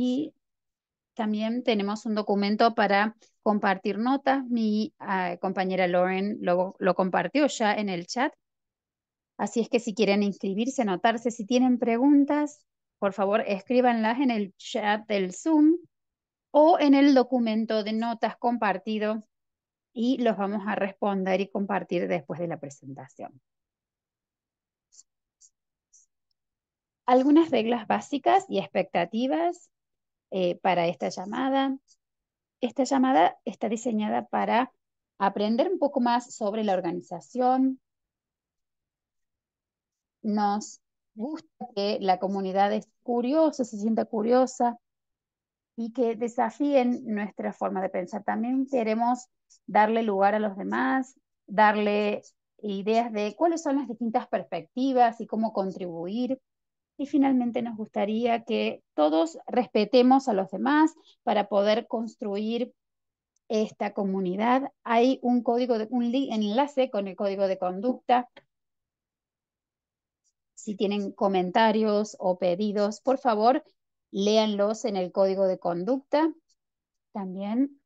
y también tenemos un documento para compartir notas. Mi ah, compañera Lauren lo, lo compartió ya en el chat. Así es que si quieren inscribirse, notarse si tienen preguntas, por favor escríbanlas en el chat del Zoom o en el documento de notas compartido y los vamos a responder y compartir después de la presentación. Algunas reglas básicas y expectativas eh, para esta llamada. Esta llamada está diseñada para aprender un poco más sobre la organización. Nos gusta que la comunidad es curiosa, se sienta curiosa y que desafíen nuestra forma de pensar. También queremos darle lugar a los demás, darle ideas de cuáles son las distintas perspectivas y cómo contribuir y finalmente nos gustaría que todos respetemos a los demás para poder construir esta comunidad. Hay un código, de, un enlace con el código de conducta. Si tienen comentarios o pedidos, por favor, léanlos en el código de conducta. También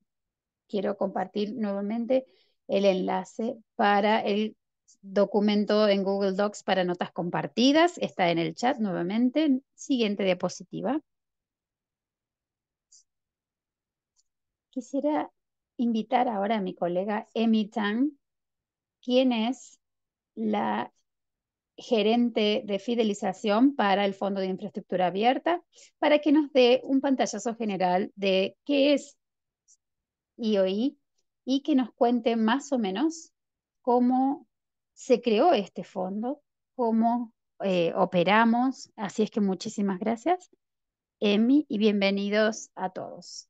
quiero compartir nuevamente el enlace para el documento en Google Docs para notas compartidas. Está en el chat nuevamente. Siguiente diapositiva. Quisiera invitar ahora a mi colega Emi Tang, quien es la gerente de fidelización para el Fondo de Infraestructura Abierta, para que nos dé un pantallazo general de qué es IOI y que nos cuente más o menos cómo se creó este fondo, cómo eh, operamos. Así es que muchísimas gracias, Emi, y bienvenidos a todos.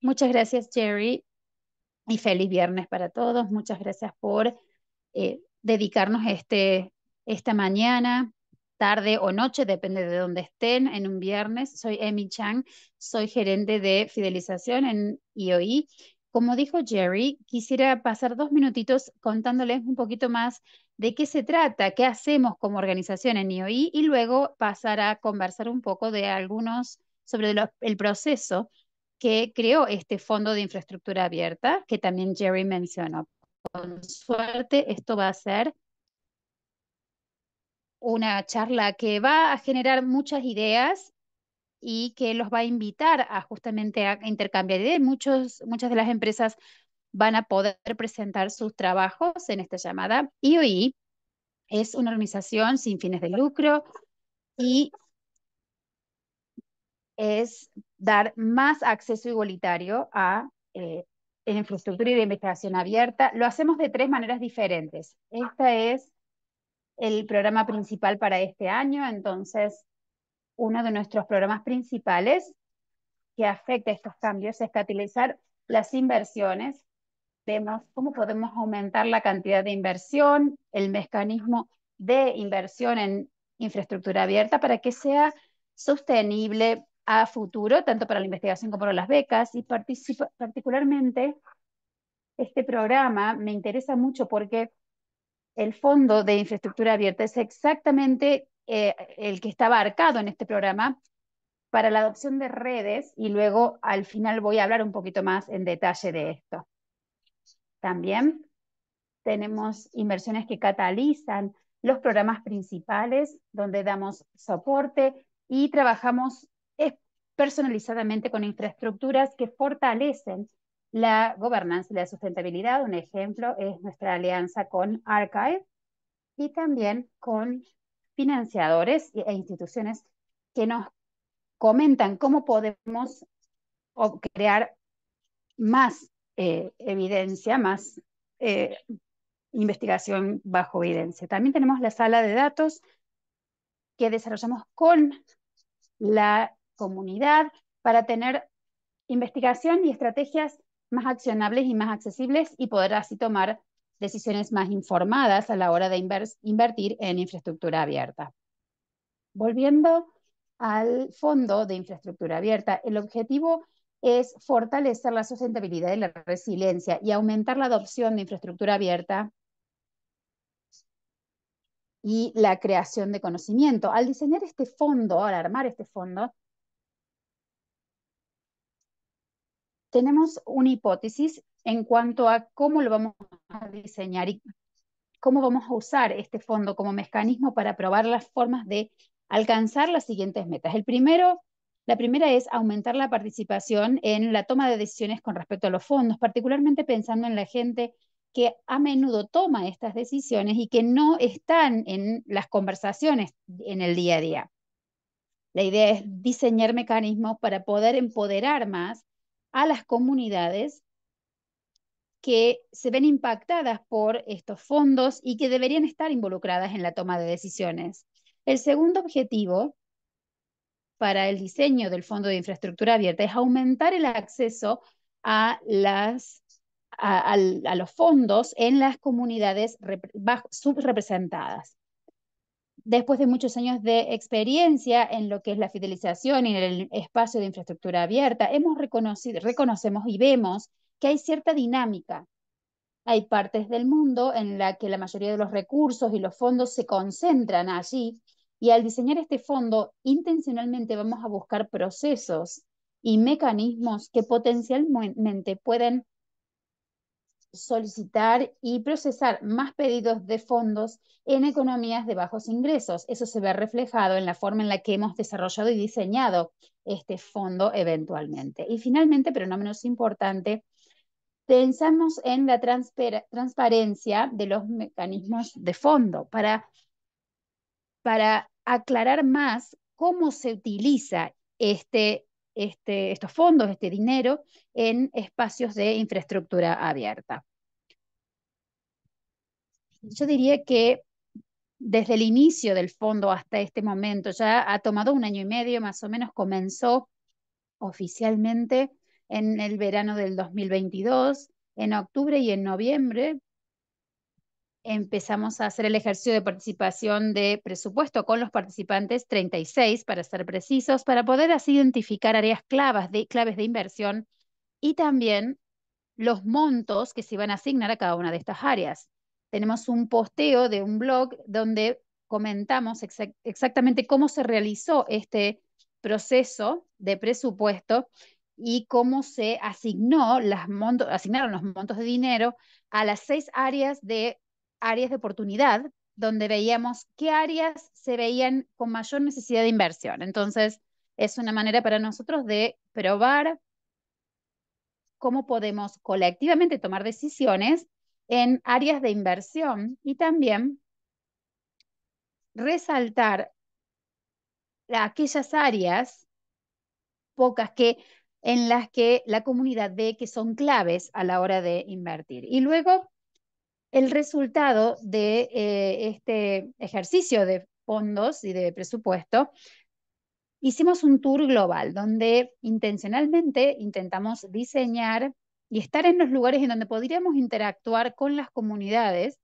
Muchas gracias, Jerry, y feliz viernes para todos. Muchas gracias por eh, dedicarnos este, esta mañana, tarde o noche, depende de dónde estén, en un viernes. Soy Emi Chang, soy gerente de fidelización en IOI como dijo Jerry, quisiera pasar dos minutitos contándoles un poquito más de qué se trata, qué hacemos como organización en IOI y luego pasar a conversar un poco de algunos sobre el proceso que creó este Fondo de Infraestructura Abierta, que también Jerry mencionó. Con suerte, esto va a ser una charla que va a generar muchas ideas y que los va a invitar a justamente a intercambiar ideas. Muchos, muchas de las empresas van a poder presentar sus trabajos en esta llamada. IOI e es una organización sin fines de lucro y es dar más acceso igualitario a eh, infraestructura y de investigación abierta. Lo hacemos de tres maneras diferentes. esta es el programa principal para este año, entonces uno de nuestros programas principales que afecta estos cambios es catalizar las inversiones. Vemos cómo podemos aumentar la cantidad de inversión, el mecanismo de inversión en infraestructura abierta para que sea sostenible a futuro, tanto para la investigación como para las becas. Y particularmente este programa me interesa mucho porque el Fondo de Infraestructura Abierta es exactamente eh, el que está abarcado en este programa para la adopción de redes y luego al final voy a hablar un poquito más en detalle de esto. También tenemos inversiones que catalizan los programas principales donde damos soporte y trabajamos personalizadamente con infraestructuras que fortalecen la gobernanza y la sustentabilidad. Un ejemplo es nuestra alianza con Archive y también con financiadores e instituciones que nos comentan cómo podemos crear más eh, evidencia, más eh, investigación bajo evidencia. También tenemos la sala de datos que desarrollamos con la comunidad para tener investigación y estrategias más accionables y más accesibles y poder así tomar decisiones más informadas a la hora de invertir en infraestructura abierta. Volviendo al fondo de infraestructura abierta, el objetivo es fortalecer la sustentabilidad y la resiliencia y aumentar la adopción de infraestructura abierta y la creación de conocimiento. Al diseñar este fondo, al armar este fondo, tenemos una hipótesis en cuanto a cómo lo vamos a a diseñar y cómo vamos a usar este fondo como mecanismo para probar las formas de alcanzar las siguientes metas. El primero, la primera es aumentar la participación en la toma de decisiones con respecto a los fondos, particularmente pensando en la gente que a menudo toma estas decisiones y que no están en las conversaciones en el día a día. La idea es diseñar mecanismos para poder empoderar más a las comunidades que se ven impactadas por estos fondos y que deberían estar involucradas en la toma de decisiones. El segundo objetivo para el diseño del Fondo de Infraestructura Abierta es aumentar el acceso a, los fondos en las comunidades subrepresentadas. Después de muchos años de experiencia en lo que es la fidelización y en el espacio de infraestructura abierta, hemos reconocemos y vemos que hay cierta dinámica. Hay partes del mundo en la que la mayoría de los recursos y los fondos se concentran allí y al diseñar este fondo intencionalmente vamos a buscar procesos y mecanismos que potencialmente pueden solicitar y procesar más pedidos de fondos en economías de bajos ingresos. Eso se ve reflejado en la forma en la que hemos desarrollado y diseñado este fondo eventualmente. Y finalmente, pero no menos importante, pensamos en la transparencia de los mecanismos de fondo para, para aclarar más cómo se utiliza este, este, estos fondos, este dinero, en espacios de infraestructura abierta. Yo diría que desde el inicio del fondo hasta este momento, ya ha tomado un año y medio, más o menos comenzó oficialmente en el verano del 2022, en octubre y en noviembre empezamos a hacer el ejercicio de participación de presupuesto con los participantes, 36 para ser precisos, para poder así identificar áreas claves de, claves de inversión y también los montos que se van a asignar a cada una de estas áreas. Tenemos un posteo de un blog donde comentamos exactamente cómo se realizó este proceso de presupuesto y cómo se asignó asignaron los montos de dinero a las seis áreas de áreas de oportunidad, donde veíamos qué áreas se veían con mayor necesidad de inversión. Entonces, es una manera para nosotros de probar cómo podemos colectivamente tomar decisiones en áreas de inversión y también resaltar aquellas áreas pocas que en las que la comunidad ve que son claves a la hora de invertir. Y luego, el resultado de eh, este ejercicio de fondos y de presupuesto, hicimos un tour global donde intencionalmente intentamos diseñar y estar en los lugares en donde podríamos interactuar con las comunidades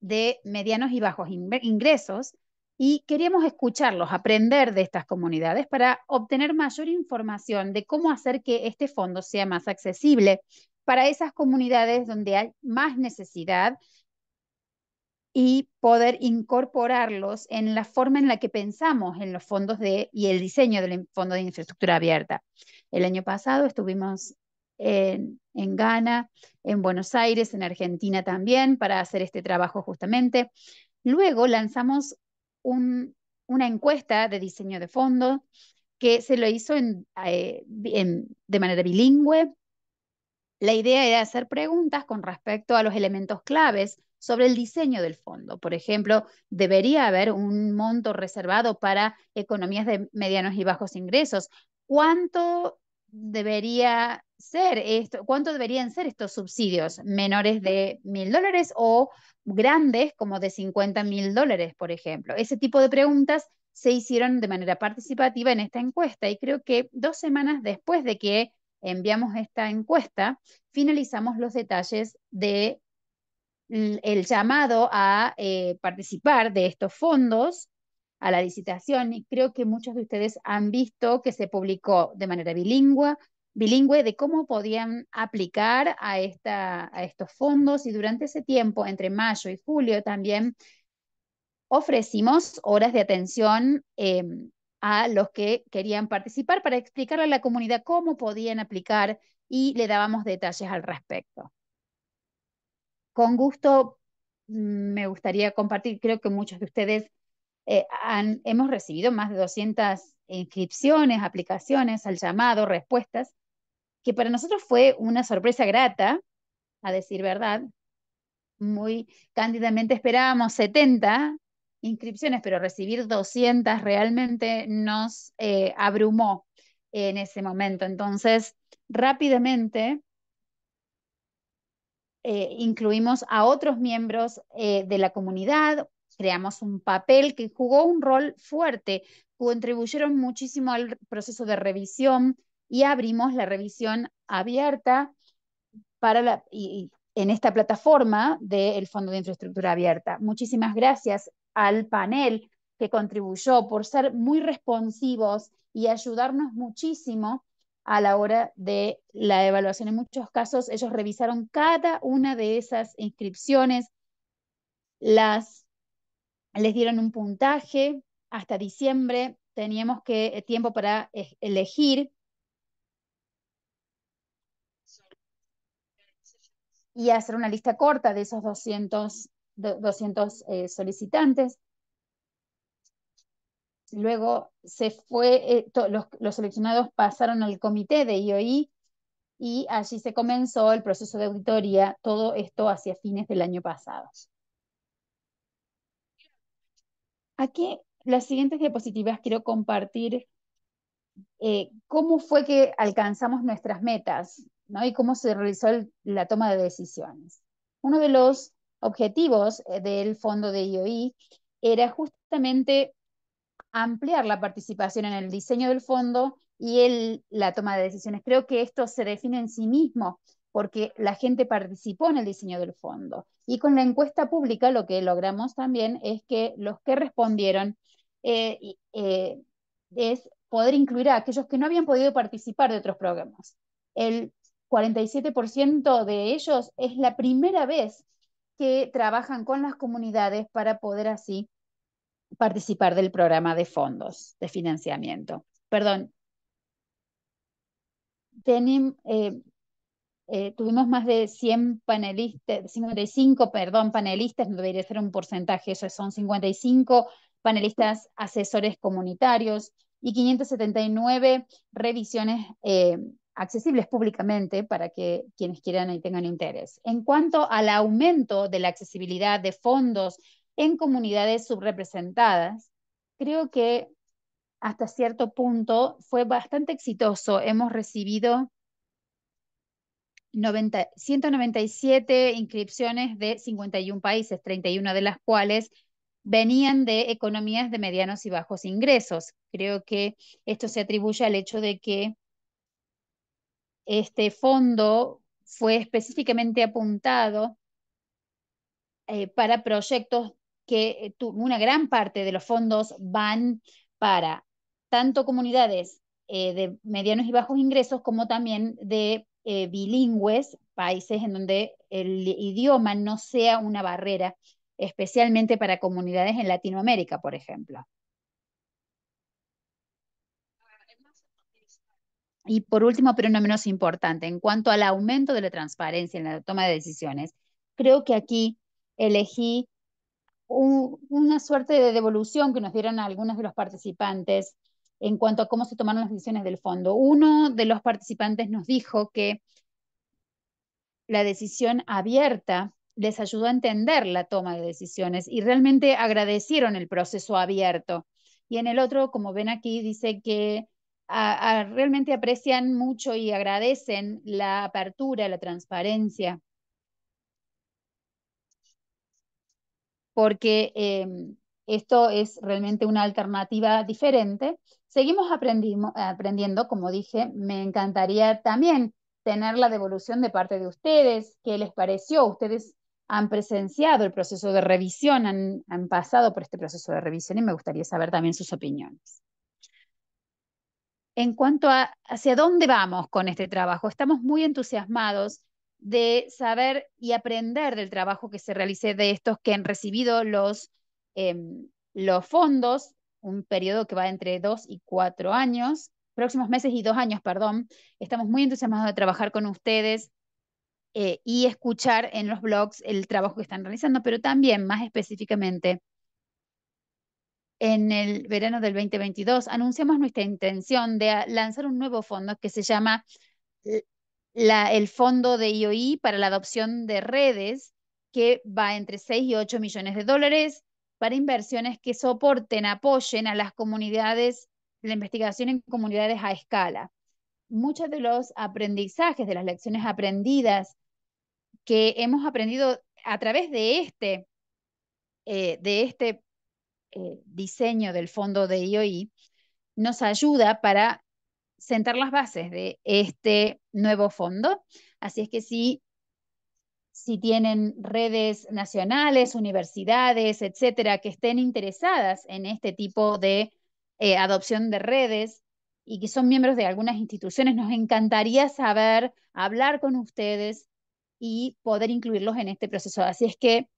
de medianos y bajos ingresos y queríamos escucharlos, aprender de estas comunidades para obtener mayor información de cómo hacer que este fondo sea más accesible para esas comunidades donde hay más necesidad y poder incorporarlos en la forma en la que pensamos en los fondos de, y el diseño del Fondo de Infraestructura Abierta. El año pasado estuvimos en, en Ghana, en Buenos Aires, en Argentina también, para hacer este trabajo justamente. Luego lanzamos una encuesta de diseño de fondo que se lo hizo eh, de manera bilingüe. La idea era hacer preguntas con respecto a los elementos claves sobre el diseño del fondo. Por ejemplo, debería haber un monto reservado para economías de medianos y bajos ingresos. ¿Cuánto debería cuánto deberían ser estos subsidios, menores de mil dólares o grandes como de 50 mil dólares, por ejemplo. Ese tipo de preguntas se hicieron de manera participativa en esta encuesta y creo que dos semanas después de que enviamos esta encuesta, finalizamos los detalles del llamado a eh, participar de estos fondos a la licitación y creo que muchos de ustedes han visto que se publicó de manera bilingüe, bilingüe de cómo podían aplicar a, esta, a estos fondos y durante ese tiempo, entre mayo y julio también, ofrecimos horas de atención em, a los que querían participar para explicarle a la comunidad cómo podían aplicar y le dábamos detalles al respecto. Con gusto mm, me gustaría compartir, creo que muchos de ustedes eh, han, hemos recibido más de 200 inscripciones, aplicaciones al llamado, respuestas, que para nosotros fue una sorpresa grata, a decir verdad. Muy cándidamente esperábamos 70 inscripciones, pero recibir 200 realmente nos eh, abrumó en ese momento. Entonces, rápidamente eh, incluimos a otros miembros eh, de la comunidad, creamos un papel que jugó un rol fuerte, contribuyeron muchísimo al proceso de revisión y abrimos la revisión abierta para la, y, en esta plataforma del Fondo de Infraestructura Abierta. Muchísimas gracias al panel que contribuyó por ser muy responsivos y ayudarnos muchísimo a la hora de la evaluación. En muchos casos ellos revisaron cada una de esas inscripciones, las, les dieron un puntaje, hasta diciembre teníamos que, eh, tiempo para eh, elegir y hacer una lista corta de esos 200, eh, solicitantes. Luego se fue, eh, los, seleccionados pasaron al comité de IOI y allí se comenzó el proceso de auditoría, todo esto hacia fines del año pasado. Aquí las siguientes diapositivas quiero compartir eh, cómo fue que alcanzamos nuestras metas y cómo se realizó la toma de decisiones. Uno de los objetivos eh, del fondo de IOI era justamente ampliar la participación en el diseño del fondo y el, la toma de decisiones. Creo que esto se define en sí mismo porque la gente participó en el diseño del fondo. Y con la encuesta pública lo que logramos también es que los que respondieron eh, eh, es poder incluir a aquellos que no habían podido participar de otros programas. El 47% de ellos es la primera vez que trabajan con las comunidades para poder así participar del programa de fondos de financiamiento. Perdón. Eh, eh, tuvimos más de 100 panelistas, 55, perdón, panelistas, no debería ser un porcentaje, eso son 55 panelistas asesores comunitarios y 579 revisiones eh, accesibles públicamente para que quienes quieran y tengan interés. En cuanto al aumento de la accesibilidad de fondos en comunidades subrepresentadas, creo que hasta cierto punto fue bastante exitoso. Hemos recibido 197 inscripciones de 51 países, 31 de las cuales venían de economías de medianos y bajos ingresos. Creo que esto se atribuye al hecho de que este fondo fue específicamente apuntado eh, para proyectos que eh, una gran parte de los fondos van para tanto comunidades eh, de medianos y bajos ingresos como también de bilingües, países en donde el idioma no sea una barrera, especialmente para comunidades en Latinoamérica, por ejemplo. Y por último, pero no menos importante, en cuanto al aumento de la transparencia en la toma de decisiones, creo que aquí elegí una suerte de devolución que nos dieron algunos de los participantes en cuanto a cómo se tomaron las decisiones del fondo. Uno de los participantes nos dijo que la decisión abierta les ayudó a entender la toma de decisiones y realmente agradecieron el proceso abierto. Y en el otro, como ven aquí, dice que realmente aprecian mucho y agradecen la apertura, la transparencia. Porque em, esto es realmente una alternativa diferente. Seguimos aprendiendo, como dije, me encantaría también tener la devolución de parte de ustedes. ¿Qué les pareció? Ustedes han presenciado el proceso de revisión, han pasado por este proceso de revisión y me gustaría saber también sus opiniones en cuanto a hacia dónde vamos con este trabajo. Estamos muy entusiasmados de saber y aprender del trabajo que se realice de estos que han recibido los, em, los fondos, un periodo que va entre dos y cuatro años, próximos meses y dos años, perdón. Estamos muy entusiasmados de trabajar con ustedes eh, y escuchar en los blogs el trabajo que están realizando, pero también más específicamente en el verano del 2022, anunciamos nuestra intención de lanzar un nuevo fondo que se llama la, el Fondo de IOI para la Adopción de Redes, que va entre 6 y 8 millones de dólares para inversiones que soporten, apoyen a las comunidades, la investigación en comunidades a escala. Muchos de los aprendizajes, de las lecciones aprendidas que hemos aprendido a través de este, eh, de este eh, diseño del fondo de IOI nos ayuda para sentar las bases de este nuevo fondo. Así es que si, si tienen redes nacionales, universidades, etcétera, que estén interesadas en este tipo de eh, adopción de redes y que son miembros de algunas instituciones, nos encantaría saber, hablar con ustedes y poder incluirlos en este proceso. Así es que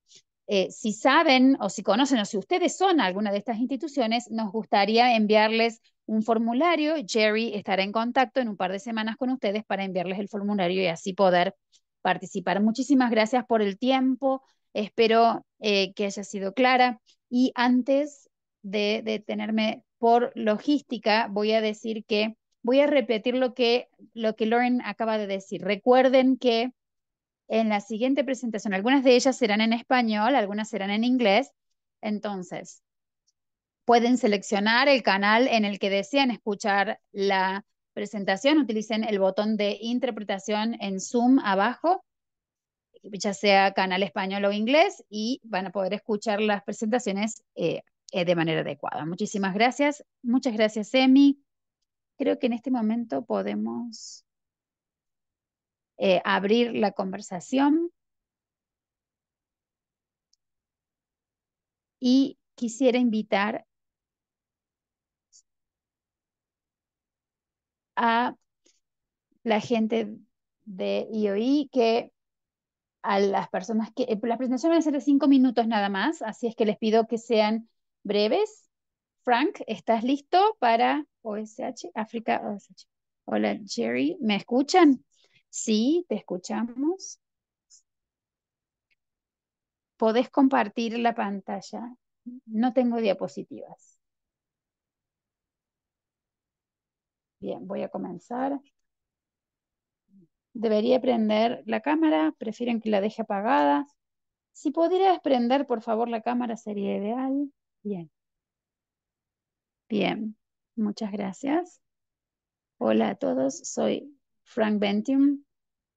eh, si saben o si conocen o si ustedes son alguna de estas instituciones, nos gustaría enviarles un formulario. Jerry estará en contacto en un par de semanas con ustedes para enviarles el formulario y así poder participar. Muchísimas gracias por el tiempo. Espero eh, que haya sido clara. Y antes de detenerme por logística, voy a decir que voy a repetir lo que, lo que Lauren acaba de decir. Recuerden que en la siguiente presentación. Algunas de ellas serán en español, algunas serán en inglés. Entonces, pueden seleccionar el canal en el que desean escuchar la presentación. Utilicen el botón de interpretación en Zoom abajo, ya sea canal español o inglés, y van a poder escuchar las presentaciones eh, eh, de manera adecuada. Muchísimas gracias. Muchas gracias, Emi. Creo que en este momento podemos eh, abrir la conversación. Y quisiera invitar a la gente de IOI que a las personas que... Eh, la presentación va a ser de cinco minutos nada más, así es que les pido que sean breves. Frank, ¿estás listo para OSH? África OSH. Hola, Jerry, ¿me escuchan? Sí, te escuchamos. Podés compartir la pantalla. No tengo diapositivas. Bien, voy a comenzar. Debería prender la cámara. Prefieren que la deje apagada. Si pudieras prender, por favor, la cámara sería ideal. Bien. Bien, muchas gracias. Hola a todos, soy Frank Bentium,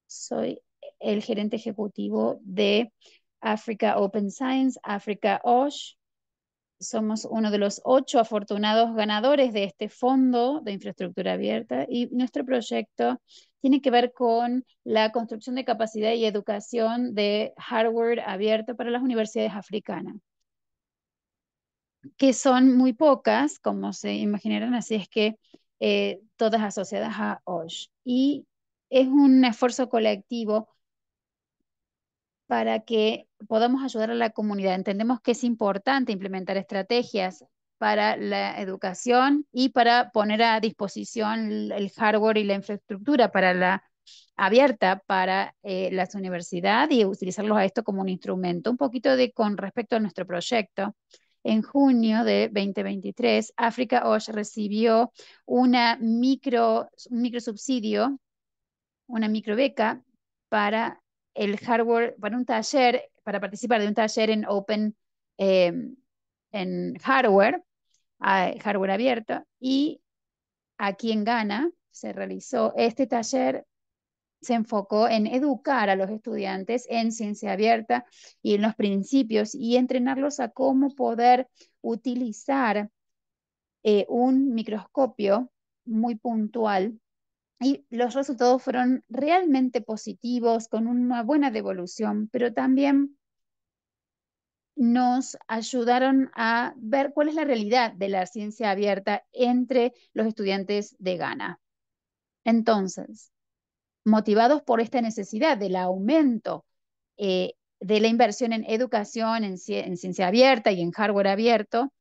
soy el gerente ejecutivo de Africa Open Science, Africa OSH. Somos uno de los ocho afortunados ganadores de este fondo de infraestructura abierta y nuestro proyecto tiene que ver con la construcción de capacidad y educación de hardware abierto para las universidades africanas, que son muy pocas, como se imaginarán, así es que eh, todas asociadas a OSH. Y es un esfuerzo colectivo para que podamos ayudar a la comunidad. Entendemos que es importante implementar estrategias para la educación y para poner a disposición el hardware y la infraestructura para la abierta para eh, las universidades y utilizarlos a esto como un instrumento. Un poquito de con respecto a nuestro proyecto. En junio de 2023, África Osh recibió una micro, un microsubsidio una microbeca para el hardware, para un taller, para participar de un taller en Open em, en hardware, hardware abierto, y aquí en Ghana se realizó este taller, se enfocó en educar a los estudiantes en ciencia abierta y en los principios y entrenarlos a cómo poder utilizar eh, un microscopio muy puntual y los resultados fueron realmente positivos, con una buena devolución, pero también nos ayudaron a ver cuál es la realidad de la ciencia abierta entre los estudiantes de Ghana. Entonces, motivados por esta necesidad del aumento eh, de la inversión en educación, en ciencia abierta y en hardware abierto,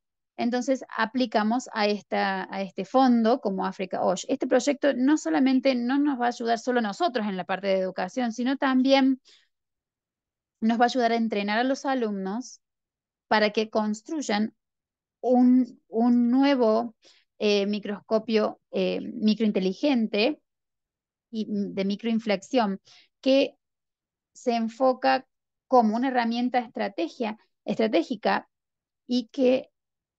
entonces aplicamos a, esta, a este fondo como África Osh. Este proyecto no solamente no nos va a ayudar solo a nosotros en la parte de educación, sino también nos va a ayudar a entrenar a los alumnos para que construyan un, un nuevo eh, microscopio eh, microinteligente y de microinflexión que se enfoca como una herramienta estratégica y que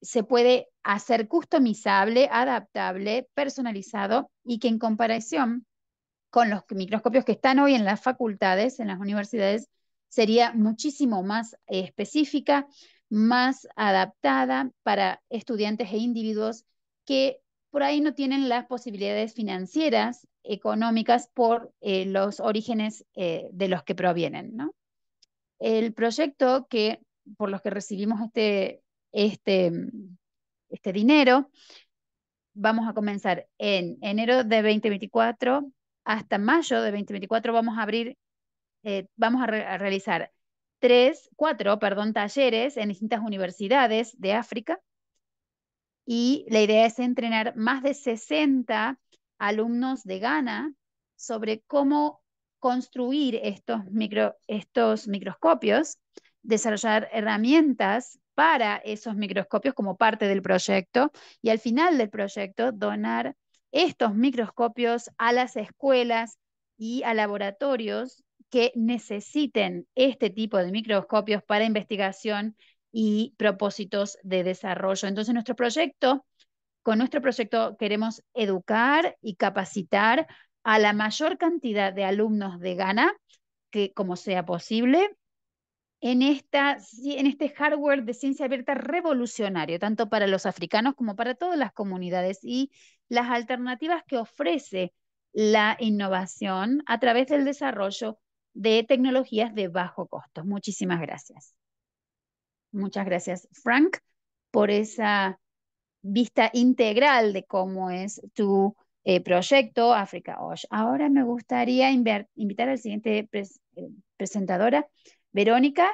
se puede hacer customizable, adaptable, personalizado y que en comparación con los microscopios que están hoy en las facultades, en las universidades, sería muchísimo más eh, específica, más adaptada para estudiantes e individuos que por ahí no tienen las posibilidades financieras, económicas, por eh, los orígenes eh, de los que provienen. ¿no? El proyecto que, por los que recibimos este este, mm, este dinero. Vamos a comenzar en enero de 2024 hasta mayo de 2024. Vamos a abrir, eh, vamos a, realizar tres, cuatro, perdón, talleres en distintas universidades de África. Y la idea es entrenar más de 60 alumnos de Ghana sobre cómo construir estos, micro, estos microscopios, desarrollar herramientas para esos microscopios como parte del proyecto y al final del proyecto donar estos microscopios a las escuelas y a laboratorios que necesiten este tipo de microscopios para investigación y propósitos de desarrollo. Entonces, nuestro proyecto, con nuestro proyecto queremos educar y capacitar a la mayor cantidad de alumnos de Ghana que como sea posible en, esta, en este hardware de ciencia abierta revolucionario, tanto para los africanos como para todas las comunidades y las alternativas que ofrece la innovación a través del desarrollo de tecnologías de bajo costo. Muchísimas gracias. Muchas gracias, Frank, por esa vista integral de cómo es tu eh, proyecto África OSH. Ahora me gustaría invitar al siguiente eh, presentadora, Verónica,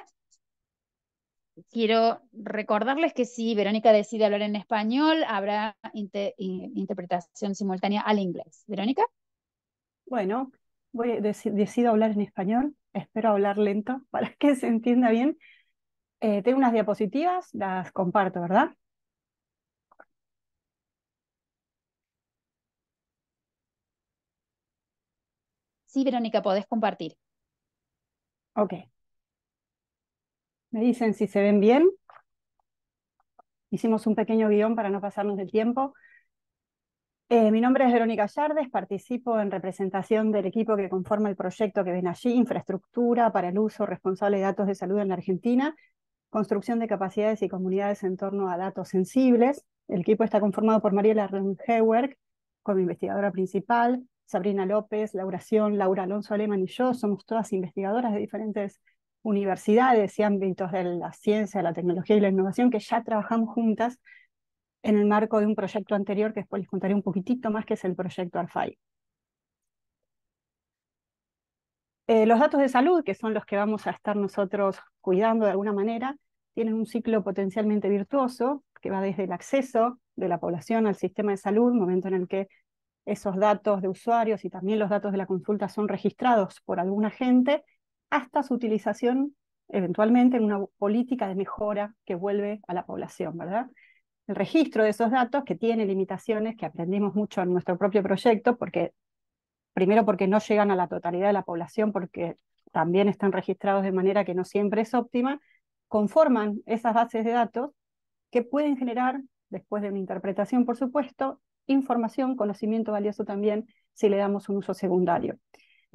quiero recordarles que si Verónica decide hablar en español, habrá interpretación simultánea al inglés. Verónica. Bueno, voy decido hablar en español, espero hablar lento para que se entienda bien. Eh, tengo unas diapositivas, las comparto, ¿verdad? Sí, Verónica, podés compartir. Ok. Me dicen si se ven bien. Hicimos un pequeño guión para no pasarnos del tiempo. Eh, mi nombre es Verónica Yardes, participo en representación del equipo que conforma el proyecto que ven allí, Infraestructura para el Uso Responsable de Datos de Salud en la Argentina, Construcción de Capacidades y Comunidades en torno a Datos Sensibles. El equipo está conformado por Mariela Renhewerk como investigadora principal, Sabrina López, Laura Laura Alonso Aleman y yo, somos todas investigadoras de diferentes universidades y ámbitos de la ciencia, la tecnología y la innovación que ya trabajamos juntas en el marco de un proyecto anterior que después les contaré un poquitito más, que es el proyecto ARFAI. Eh, los datos de salud, que son los que vamos a estar nosotros cuidando de alguna manera, tienen un ciclo potencialmente virtuoso que va desde el acceso de la población al sistema de salud, momento en el que esos datos de usuarios y también los datos de la consulta son registrados por alguna agente hasta su utilización eventualmente en una política de mejora que vuelve a la población, ¿verdad? El registro de esos datos, que tiene limitaciones, que aprendimos mucho en nuestro propio proyecto, porque primero porque no llegan a la totalidad de la población, porque también están registrados de manera que no siempre es óptima, conforman esas bases de datos que pueden generar, después de una interpretación, por supuesto, información, conocimiento valioso también, si le damos un uso secundario.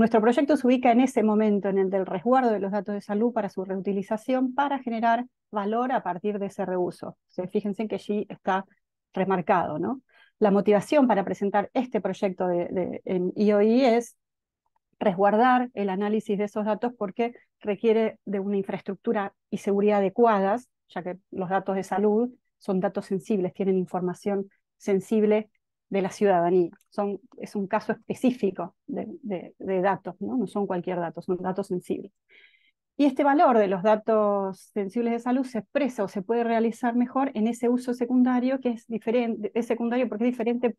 Nuestro proyecto se ubica en ese momento, en el del resguardo de los datos de salud para su reutilización, para generar valor a partir de ese reuso. sea, fíjense que allí está remarcado, ¿no? La motivación para presentar este proyecto de, en IOI es resguardar el análisis de esos datos porque requiere de una infraestructura y seguridad adecuadas, ya que los datos de salud son datos sensibles, tienen información sensible de la ciudadanía. Son, es un caso específico de, datos, ¿no? son cualquier dato, son datos sensibles. Y este valor de los datos sensibles de salud se expresa o se puede realizar mejor en ese uso secundario, que es diferente, es secundario porque es diferente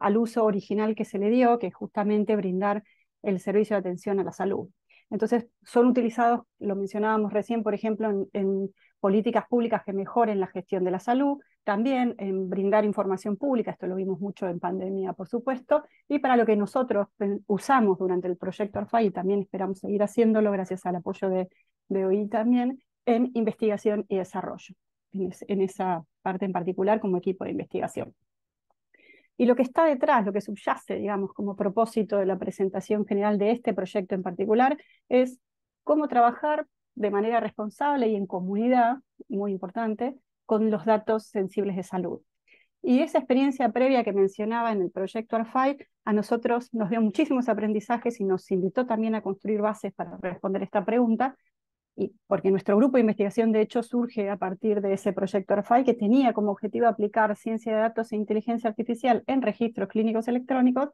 al uso original que se le dio, que es justamente brindar el servicio de atención a la salud. Entonces, son utilizados, lo mencionábamos recién, por ejemplo, en, políticas públicas que mejoren la gestión de la salud, también en brindar información pública, esto lo vimos mucho en pandemia, por supuesto, y para lo que nosotros eh, usamos durante el proyecto ARFA y también esperamos seguir haciéndolo gracias al apoyo de, de OI también, en investigación y desarrollo, en esa parte en particular como equipo de investigación y lo que está detrás, lo que subyace, digamos, como propósito de la presentación general de este proyecto en particular, es cómo trabajar de manera responsable y en comunidad, muy importante, con los datos sensibles de salud. Y esa experiencia previa que mencionaba en el proyecto ARFAI, a nosotros nos dio muchísimos aprendizajes y nos invitó también a construir bases para responder esta pregunta, y porque nuestro grupo de investigación de hecho surge a partir de ese proyecto RFI que tenía como objetivo aplicar ciencia de datos e inteligencia artificial en registros clínicos electrónicos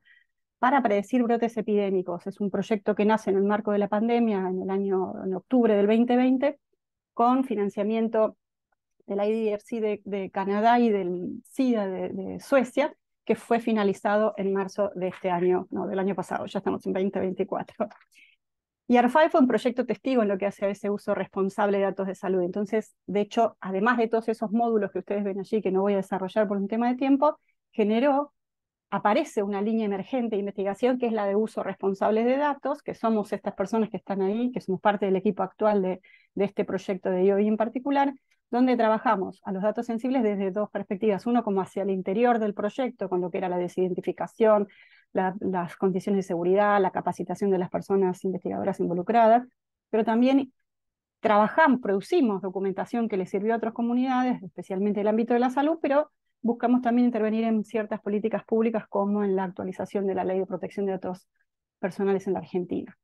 para predecir brotes epidémicos. Es un proyecto que nace en el marco de la pandemia en el año en octubre del 2020 con financiamiento del IDRC e de, de Canadá y del SIDA de, de, Suecia, que fue finalizado en marzo de este año, no, del año pasado, ya estamos en 2024. Y Arfai fue un proyecto testigo en lo que hace a ese uso responsable de datos de salud. Entonces, de hecho, además de todos esos módulos que ustedes ven allí, que no voy a desarrollar por un tema de tiempo, generó, aparece una línea emergente de investigación que es la de uso responsable de datos, que somos estas personas que están ahí, que somos parte del equipo actual de, este proyecto de IOI en particular, donde trabajamos a los datos sensibles desde dos perspectivas. Uno como hacia el interior del proyecto, con lo que era la desidentificación, las condiciones de seguridad, la capacitación de las personas investigadoras involucradas, pero también trabajamos, producimos documentación que le sirvió a otras comunidades, especialmente el ámbito de la salud, pero buscamos también intervenir en ciertas políticas públicas como en la actualización de la ley de protección de datos personales en la Argentina.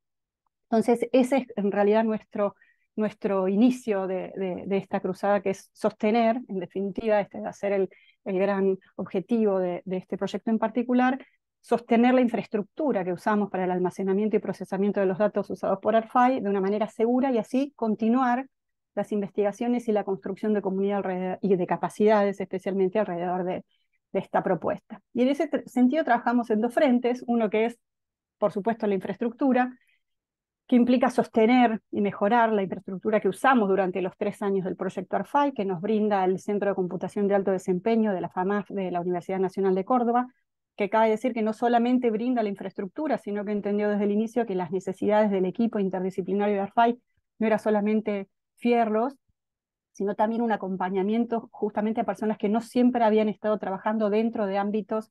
Entonces, ese es en realidad nuestro nuestro inicio de, esta cruzada, que es sostener, en definitiva, este va a ser el, gran objetivo de, de, este proyecto en particular, sostener la infraestructura que usamos para el almacenamiento y procesamiento de los datos usados por ARFAI de una manera segura y así continuar las investigaciones y la construcción de comunidad y de capacidades, especialmente alrededor de, esta propuesta. Y en ese sentido trabajamos en dos frentes, uno que es, por supuesto, la infraestructura, que implica sostener y mejorar la infraestructura que usamos durante los tres años del proyecto ARFAI, que nos brinda el Centro de Computación de Alto Desempeño de la FAMAF de la Universidad Nacional de Córdoba, que cabe decir que no solamente brinda la infraestructura, sino que entendió desde el inicio que las necesidades del equipo interdisciplinario de ARFAI no era solamente fierros, sino también un acompañamiento justamente a personas que no siempre habían estado trabajando dentro de ámbitos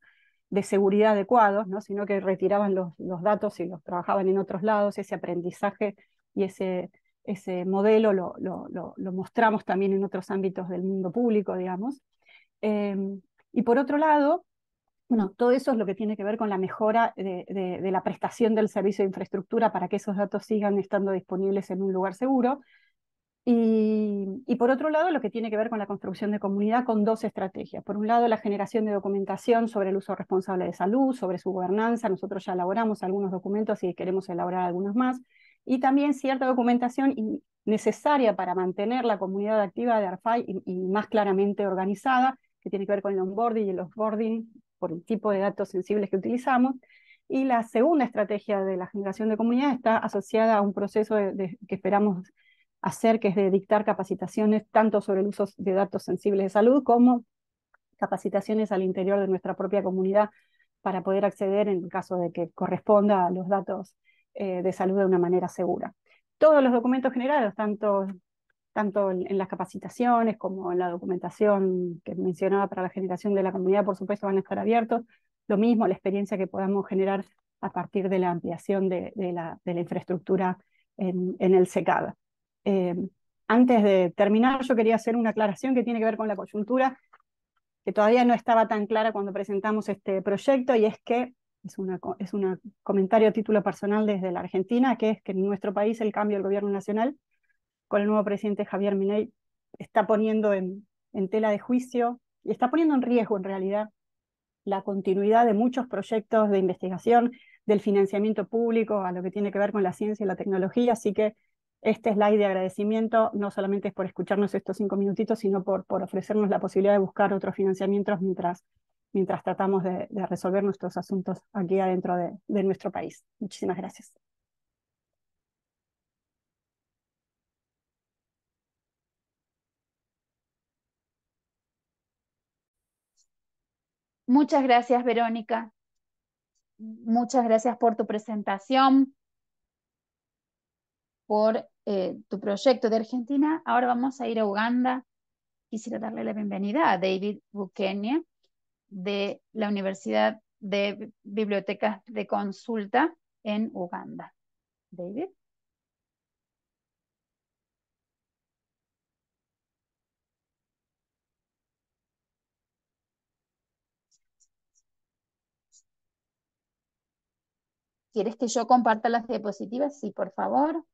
de seguridad adecuados, ¿no? sino que retiraban los, datos y los trabajaban en otros lados, ese aprendizaje y ese, ese modelo lo, mostramos también en otros ámbitos del mundo público, digamos. Em, y por otro lado, bueno, todo eso es lo que tiene que ver con la mejora de, la prestación del servicio de infraestructura para que esos datos sigan estando disponibles en un lugar seguro. Y, por otro lado, lo que tiene que ver con la construcción de comunidad con dos estrategias. Por un lado, la generación de documentación sobre el uso responsable de salud, sobre su gobernanza. Nosotros ya elaboramos algunos documentos y queremos elaborar algunos más. Y también cierta documentación necesaria para mantener la comunidad activa de ARFAI y, más claramente organizada, que tiene que ver con el onboarding y el offboarding por el tipo de datos sensibles que utilizamos. Y la segunda estrategia de la generación de comunidad está asociada a un proceso que esperamos hacer, que es de dictar capacitaciones tanto sobre el uso de datos sensibles de salud como capacitaciones al interior de nuestra propia comunidad para poder acceder en caso de que corresponda a los datos eh, de salud de una manera segura. Todos los documentos generados, tanto, tanto en, las capacitaciones como en la documentación que mencionaba para la generación de la comunidad, por supuesto, van a estar abiertos. Lo mismo, la experiencia que podamos generar a partir de la ampliación de, la, infraestructura en, en el SECAD. Eh, antes de terminar, yo quería hacer una aclaración que tiene que ver con la coyuntura, que todavía no estaba tan clara cuando presentamos este proyecto, y es que es, una, es un comentario a título personal desde la Argentina, que es que en nuestro país el cambio del gobierno nacional con el nuevo presidente Javier Milei está poniendo en, en tela de juicio y está poniendo en riesgo en realidad la continuidad de muchos proyectos de investigación, del financiamiento público a lo que tiene que ver con la ciencia y la tecnología, así que este slide de agradecimiento no solamente es por escucharnos estos cinco minutitos, sino por, por ofrecernos la posibilidad de buscar otros financiamientos mientras, mientras tratamos de, resolver nuestros asuntos aquí adentro de, de nuestro país. Muchísimas gracias. Muchas gracias, Verónica. Muchas gracias por tu presentación, por eh, tu proyecto de Argentina, ahora vamos a ir a Uganda. Quisiera darle la bienvenida a David Bukenia de la Universidad de Bibliotecas de Consulta en Uganda. David. ¿Quieres que yo comparta las diapositivas? Sí, por favor.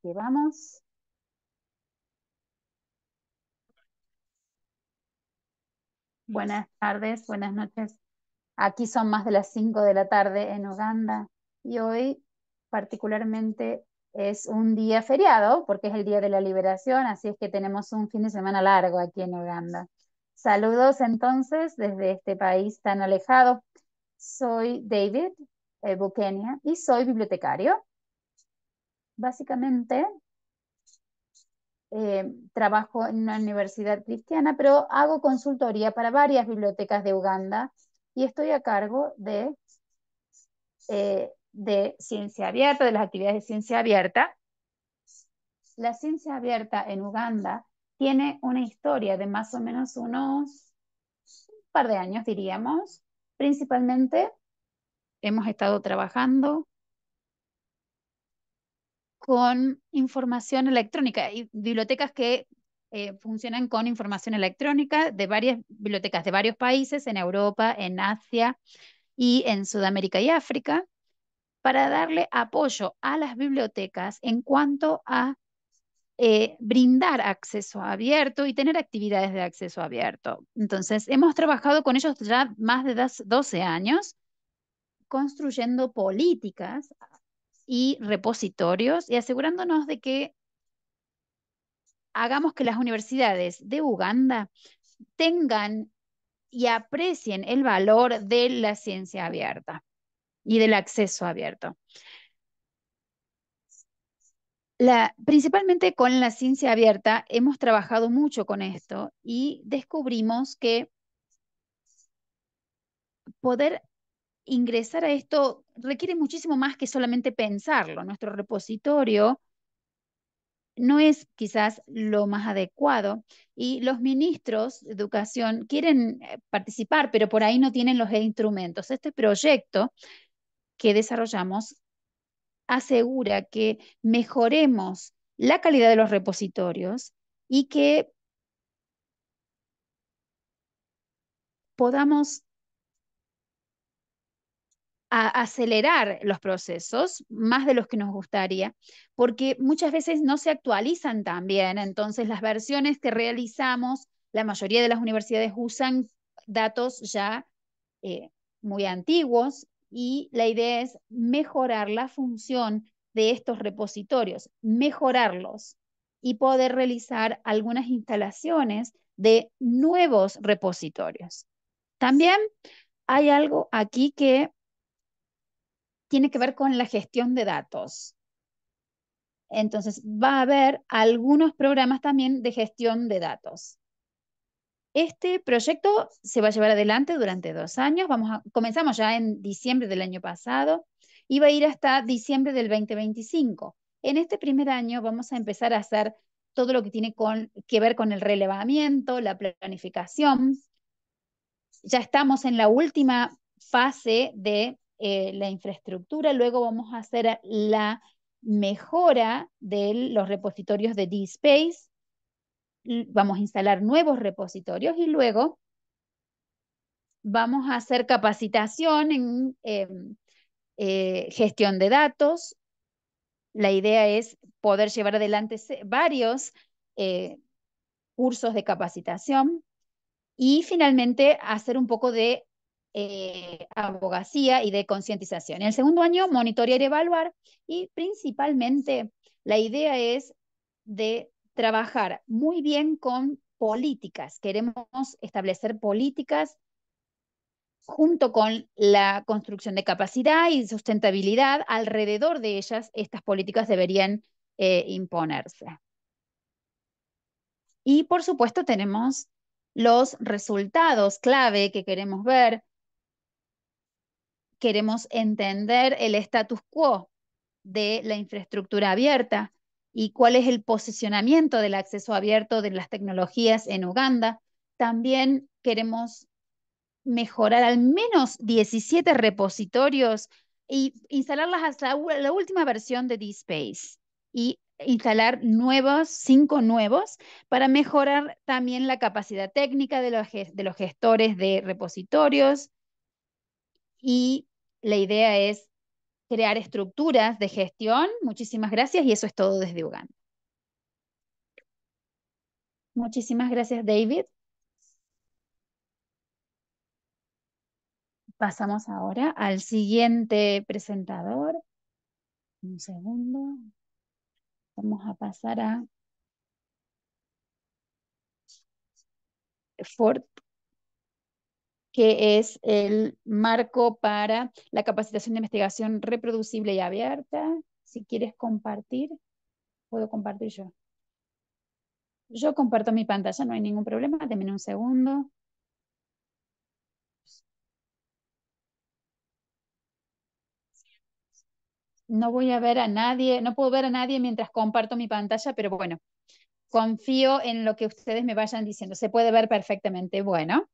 Aquí vamos. Buenas tardes, buenas noches. Aquí son más de las 5 de la tarde en Uganda y hoy particularmente es un día feriado porque es el día de la liberación, así es que tenemos un fin de semana largo aquí en Uganda. Saludos entonces desde este país tan alejado. Soy David de eh, Bukenia y soy bibliotecario básicamente eh, trabajo en una universidad cristiana, pero hago consultoría para varias bibliotecas de Uganda y estoy a cargo de, eh, de ciencia abierta, de las actividades de ciencia abierta. La ciencia abierta en Uganda tiene una historia de más o menos unos un par de años, diríamos. Principalmente hemos estado trabajando con información electrónica. y bibliotecas que eh, funcionan con información electrónica de varias bibliotecas de varios países en Europa, en Asia y en Sudamérica y África para darle apoyo a las bibliotecas en cuanto a eh, brindar acceso abierto y tener actividades de acceso abierto. Entonces, hemos trabajado con ellos ya más de 12 años construyendo políticas y repositorios y asegurándonos de que hagamos que las universidades de Uganda tengan y aprecien el valor de la ciencia abierta y del acceso abierto. principalmente con la ciencia abierta hemos trabajado mucho con esto y descubrimos que poder ingresar a esto requiere muchísimo más que solamente pensarlo. Nuestro repositorio no es quizás lo más adecuado y los ministros de educación quieren eh, participar, pero por ahí no tienen los instrumentos. Este proyecto que desarrollamos asegura que mejoremos la calidad de los repositorios y que podamos a acelerar los procesos más de los que nos gustaría, porque muchas veces no se actualizan también. Entonces, las versiones que realizamos, la mayoría de las universidades usan datos ya eh, muy antiguos y la idea es mejorar la función de estos repositorios, mejorarlos y poder realizar algunas instalaciones de nuevos repositorios. También hay algo aquí que tiene que ver con la gestión de datos. Entonces, va a haber algunos programas también de gestión de datos. Este proyecto se va a llevar adelante durante dos años. Vamos comenzamos ya en diciembre del año pasado y va a ir hasta diciembre del 2025. En este primer año vamos a empezar a hacer todo lo que tiene que ver con el relevamiento, la planificación. Ya estamos en la última fase de eh, la infraestructura, luego vamos a hacer la mejora de los repositorios de DSpace, vamos a instalar nuevos repositorios y luego vamos a hacer capacitación en em, eh, gestión de datos. La idea es poder llevar adelante varios eh, cursos de capacitación y finalmente hacer un poco de eh, abogacía y de concientización. En el segundo año, monitorear y evaluar, y principalmente la idea es de trabajar muy bien con políticas. Queremos establecer políticas junto con la construcción de capacidad y sustentabilidad, alrededor de ellas estas políticas deberían eh, imponerse. Y por supuesto tenemos los resultados clave que queremos ver, queremos entender el status quo de la infraestructura abierta y cuál es el posicionamiento del acceso abierto de las tecnologías en Uganda. También queremos mejorar al menos 17 repositorios e instalarlas hasta la última versión de DSpace y instalar nuevos, cinco nuevos, para mejorar también la capacidad técnica de los, de los gestores de repositorios y la idea es crear estructuras de gestión. Muchísimas gracias y eso es todo desde Uganda. Muchísimas gracias, David. Pasamos ahora al siguiente presentador. Un segundo. Vamos a pasar a Ford que es el marco para la capacitación de investigación reproducible y abierta. Si quieres compartir, puedo compartir yo. Yo comparto mi pantalla, no hay ningún problema. Deme un segundo. No voy a ver a nadie, no puedo ver a nadie mientras comparto mi pantalla, pero bueno, confío en lo que ustedes me vayan diciendo. Se puede ver perfectamente. Bueno,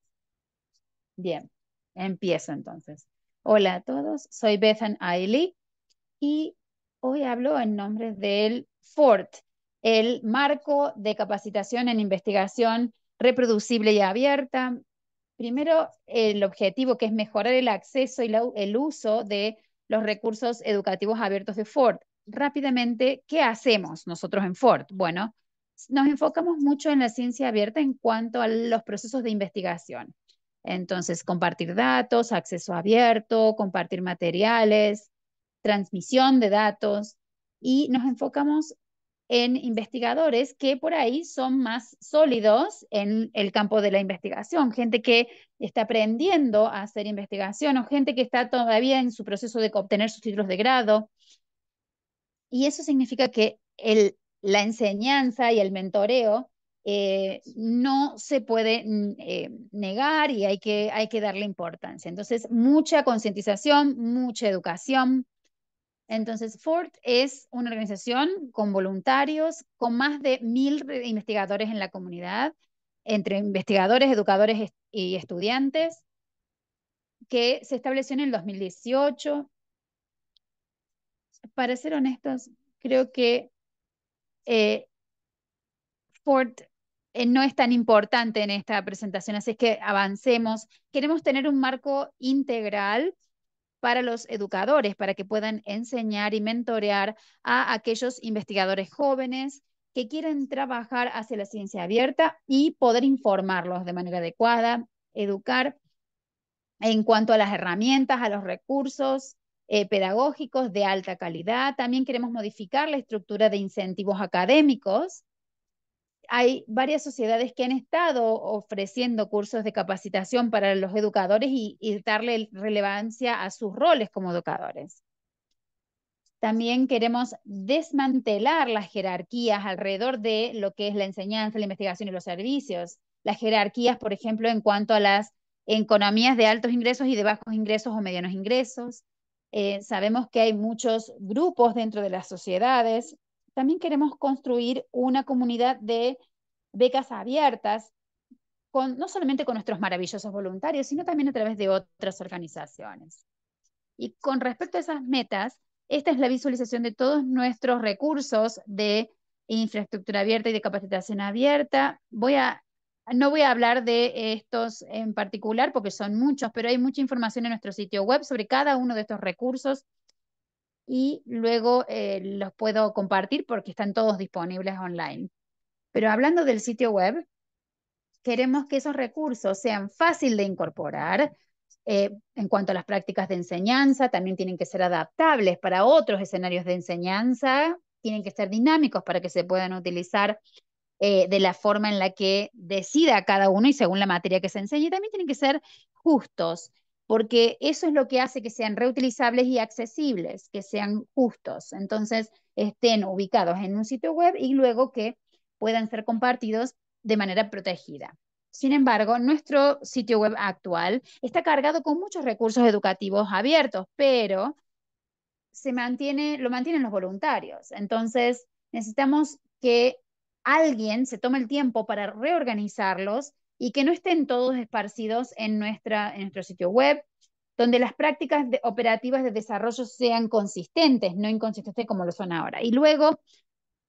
Bien, empiezo entonces. Hola a todos, soy Bethan Ailey y hoy hablo en nombre del Ford, el marco de capacitación en investigación reproducible y abierta. Primero, el objetivo que es mejorar el acceso y el uso de los recursos educativos abiertos de Ford. Rápidamente, ¿qué hacemos nosotros en Ford? Bueno, nos enfocamos mucho en la ciencia abierta en cuanto a los procesos de investigación entonces, compartir datos, acceso abierto, compartir materiales, transmisión de datos y nos enfocamos en investigadores que por ahí son más sólidos en el campo de la investigación, gente que está aprendiendo a hacer investigación o gente que está todavía en su proceso de obtener sus títulos de grado. Y eso significa que la enseñanza y el mentoreo eh, no se puede mm, eh, negar y hay que, hay que darle importancia. Entonces, mucha concientización, mucha educación. Entonces, Ford es una organización con voluntarios, con más de mil investigadores en la comunidad, entre investigadores, educadores y estudiantes, que se estableció en el 2018. Para ser honestos, creo que eh, Ford eh, no es tan importante en esta presentación, así es que avancemos. Queremos tener un marco integral para los educadores, para que puedan enseñar y mentorear a aquellos investigadores jóvenes que quieren trabajar hacia la ciencia abierta y poder informarlos de manera adecuada, educar en cuanto a las herramientas, a los recursos eh, pedagógicos de alta calidad. También queremos modificar la estructura de incentivos académicos hay varias sociedades que han estado ofreciendo cursos de capacitación para los educadores y, darle relevancia a sus roles como educadores. También queremos desmantelar las jerarquías alrededor de lo que es la enseñanza, la investigación y los servicios. Las jerarquías, por ejemplo, en cuanto a las economías de altos ingresos y de bajos ingresos o medianos ingresos. Eh, sabemos que hay muchos grupos dentro de las sociedades, también queremos construir una comunidad de becas abiertas, no solamente con nuestros maravillosos voluntarios, sino también a través de otras organizaciones. Y con respecto a esas metas, esta es la visualización de todos nuestros recursos de infraestructura abierta y de capacitación abierta. no voy a hablar de estos en particular porque son muchos, pero hay mucha información en nuestro sitio web sobre cada uno de estos recursos y luego eh, los puedo compartir porque están todos disponibles online. Pero hablando del sitio web, queremos que esos recursos sean fácil de incorporar. Eh, en cuanto a las prácticas de enseñanza, también tienen que ser adaptables para otros escenarios de enseñanza, tienen que ser dinámicos para que se puedan utilizar eh, de la forma en la que decida cada uno y según la materia que se enseñe. También tienen que ser justos porque eso es lo que hace que sean reutilizables y accesibles, que sean justos. Entonces, estén ubicados en un sitio web y luego que puedan ser compartidos de manera protegida. Sin embargo, nuestro sitio web actual está cargado con muchos recursos educativos abiertos, pero se mantiene, lo mantienen los voluntarios. Entonces, necesitamos que alguien se tome el tiempo para reorganizarlos y que no estén todos esparcidos en, nuestra, en nuestro sitio web, donde las prácticas operativas de desarrollo sean consistentes, no inconsistentes como lo son ahora. Y luego,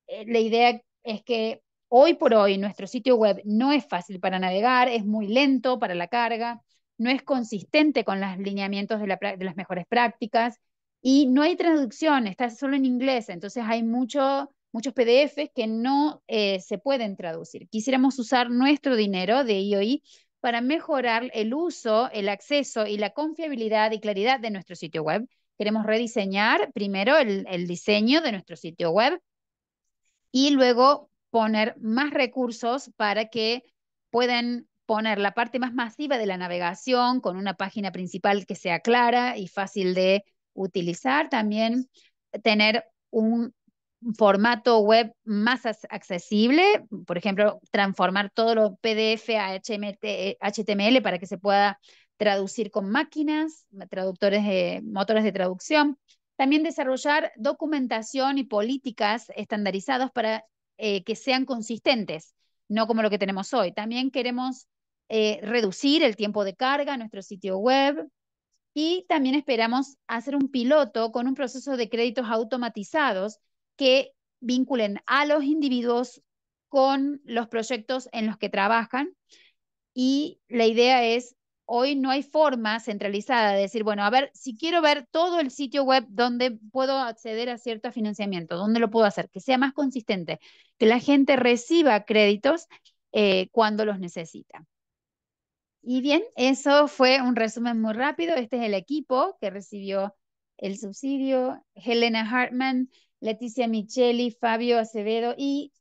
eh, la idea es que hoy por hoy nuestro sitio web no es fácil para navegar, es muy lento para la carga, no es consistente con los lineamientos de, de las mejores prácticas y no hay traducción, está solo en inglés, entonces hay mucho muchos PDFs que no eh, se pueden traducir. Quisiéramos usar nuestro dinero de IOI para mejorar el uso, el acceso y la confiabilidad y claridad de nuestro sitio web. Queremos rediseñar primero el, el diseño de nuestro sitio web y luego poner más recursos para que puedan poner la parte más masiva de la navegación con una página principal que sea clara y fácil de utilizar. También tener un formato web más accesible, por ejemplo, transformar todo lo PDF a HTML para que se pueda traducir con máquinas, traductores de motores de traducción. También desarrollar documentación y políticas estandarizadas para eh, que sean consistentes, no como lo que tenemos hoy. También queremos eh, reducir el tiempo de carga en nuestro sitio web, y también esperamos hacer un piloto con un proceso de créditos automatizados que vinculen a los individuos con los proyectos en los que trabajan. Y la idea es, hoy no hay forma centralizada de decir, bueno, a ver, si quiero ver todo el sitio web donde puedo acceder a cierto financiamiento, ¿dónde lo puedo hacer? Que sea más consistente, que la gente reciba créditos eh, cuando los necesita. Y bien, eso fue un resumen muy rápido. Este es el equipo que recibió el subsidio. Helena Hartman, Leticia Micheli, Fabio Acevedo y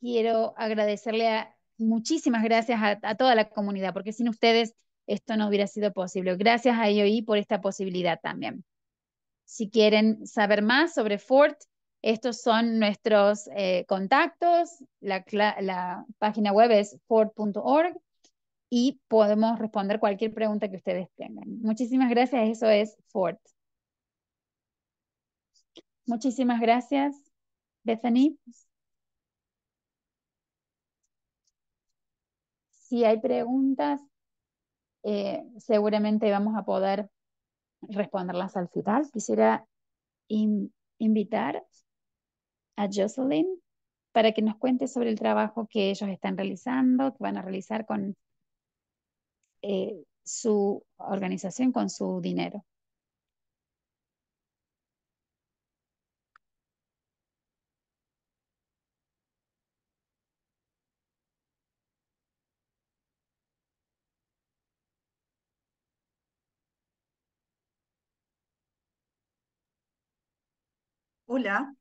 quiero agradecerle muchísimas gracias a, toda la comunidad, porque sin ustedes esto no hubiera sido posible. Gracias a IOI por esta posibilidad también. Si quieren saber más sobre Ford, estos son nuestros eh, contactos. La, la, página web es ford.org y podemos responder cualquier pregunta que ustedes tengan. Muchísimas gracias. Eso es Ford. Muchísimas gracias, Bethany. Si hay preguntas, eh, seguramente vamos a poder responderlas al final. Quisiera invitar a Jocelyn para que nos cuente sobre el trabajo que ellos están realizando, que van a realizar con eh, su organización, con su dinero. Hola.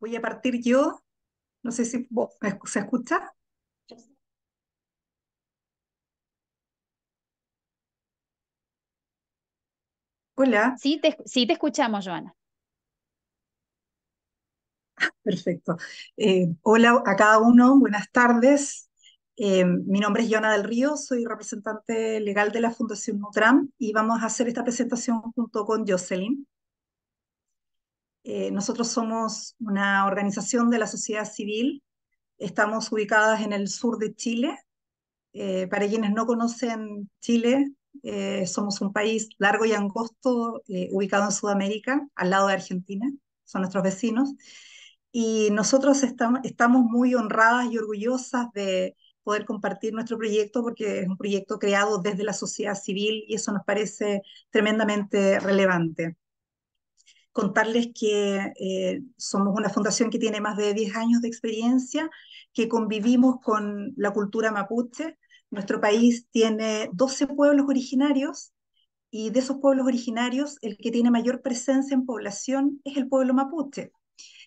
Voy a partir yo. No sé si se escucha. Hola. Sí te, te escuchamos, Joana. Perfecto. Eh, hola a cada uno, buenas tardes. Eh, mi nombre es Joana del Río, soy representante legal de la Fundación Nutram y vamos a hacer esta presentación junto con Jocelyn. Eh, nosotros somos una organización de la sociedad civil, estamos ubicadas en el sur de Chile. Eh, para quienes no conocen Chile, eh, somos un país largo y angosto, ubicado en Sudamérica, al lado de Argentina, son nuestros vecinos. Y nosotros estamos muy honradas y orgullosas de poder compartir nuestro proyecto porque es un proyecto creado desde la sociedad civil y eso nos parece tremendamente relevante contarles que eh, somos una fundación que tiene más de 10 años de experiencia, que convivimos con la cultura mapuche. Nuestro país tiene 12 pueblos originarios y de esos pueblos originarios el que tiene mayor presencia en población es el pueblo mapuche.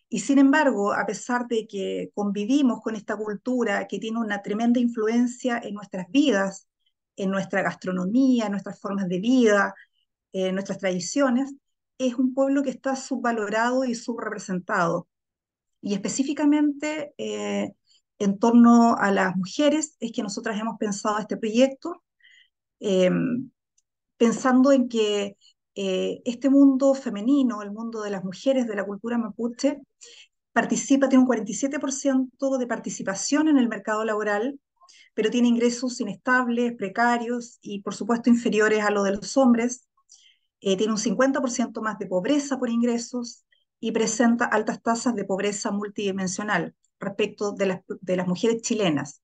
Y sin embargo, a pesar de que convivimos con esta cultura que tiene una tremenda influencia en nuestras vidas, en nuestra gastronomía, en nuestras formas de vida, en nuestras tradiciones, es un pueblo que está subvalorado y subrepresentado. Y específicamente eh, en torno a las mujeres es que nosotras hemos pensado este proyecto, em, pensando en que eh, este mundo femenino, el mundo de las mujeres de la cultura mapuche, participa, tiene un 47% de participación en el mercado laboral, pero tiene ingresos inestables, precarios y por supuesto inferiores a los de los hombres eh, tiene un 50% más de pobreza por ingresos y presenta altas tasas de pobreza multidimensional respecto de las, de las mujeres chilenas.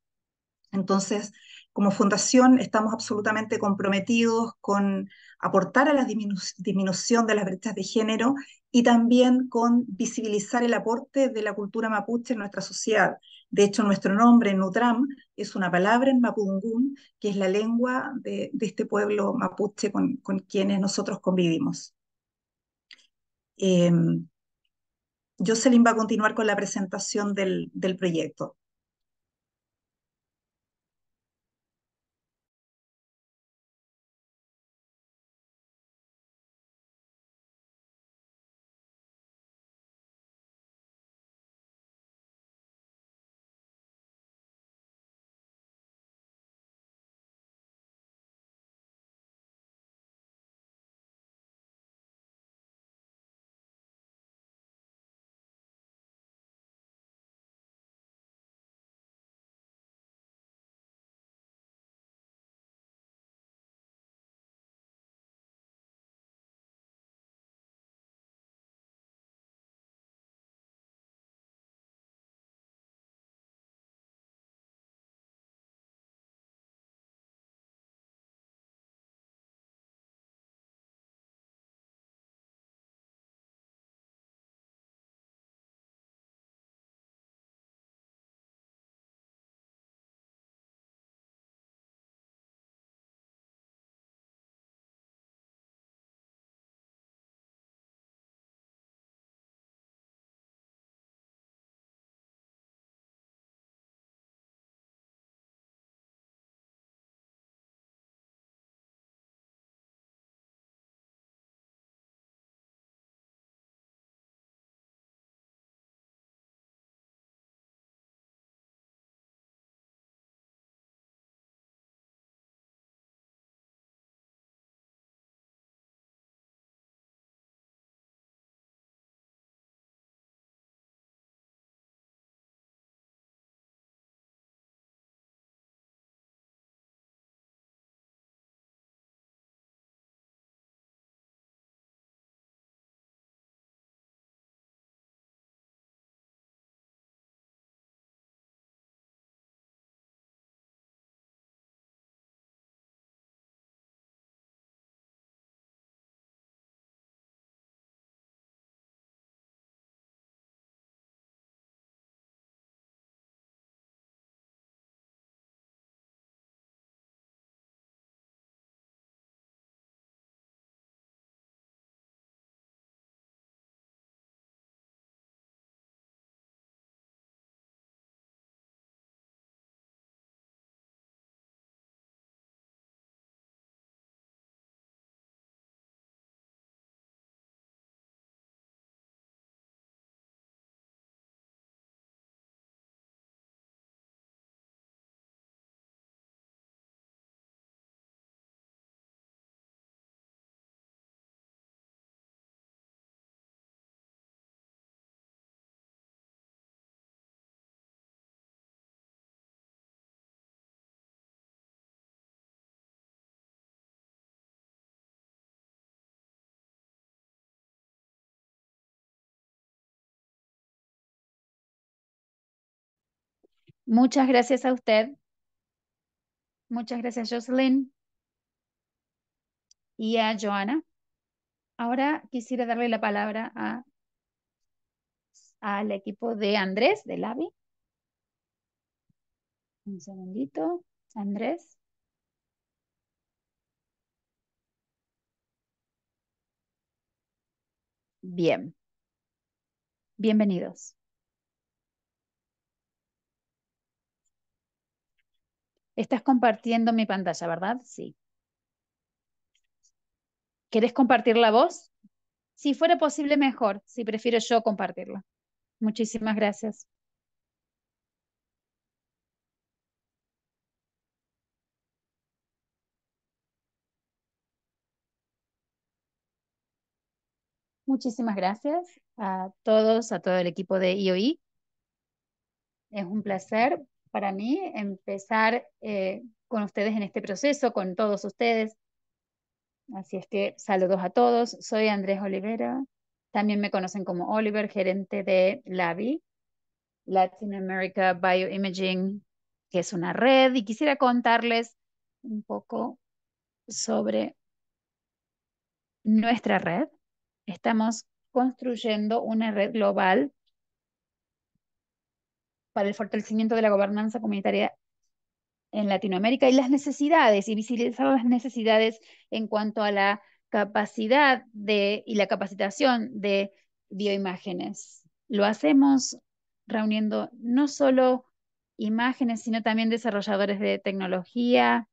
Entonces, como fundación estamos absolutamente comprometidos con aportar a la disminución de las brechas de género y también con visibilizar el aporte de la cultura mapuche en nuestra sociedad. De hecho, nuestro nombre, Nutram, es una palabra en mapungún, que es la lengua de, este pueblo mapuche con, con quienes nosotros convivimos. Jocelyn em, va a continuar con la presentación del proyecto. Muchas gracias a usted. Muchas gracias, Jocelyn. Y a Joana. Ahora quisiera darle la palabra a, al equipo de Andrés, de Lavi. Un segundito. Andrés. Bien. Bienvenidos. Estás compartiendo mi pantalla, ¿verdad? Sí. ¿Querés compartir la voz? Si fuera posible, mejor. Si prefiero yo compartirla. Muchísimas gracias. Muchísimas gracias a todos, a todo el equipo de IOI. Es un placer para mí empezar eh, con ustedes en este proceso, con todos ustedes. Así es que saludos a todos. Soy Andrés Olivera. También me conocen como Oliver, gerente de LABI, Latin America Bioimaging, que es una red. Y quisiera contarles un poco sobre nuestra red. Estamos construyendo una red global para el fortalecimiento de la gobernanza comunitaria en Latinoamérica y las necesidades, y visibilizar las necesidades en cuanto a la capacidad de, y la capacitación de bioimágenes. Lo hacemos reuniendo no solo imágenes, sino también desarrolladores de tecnología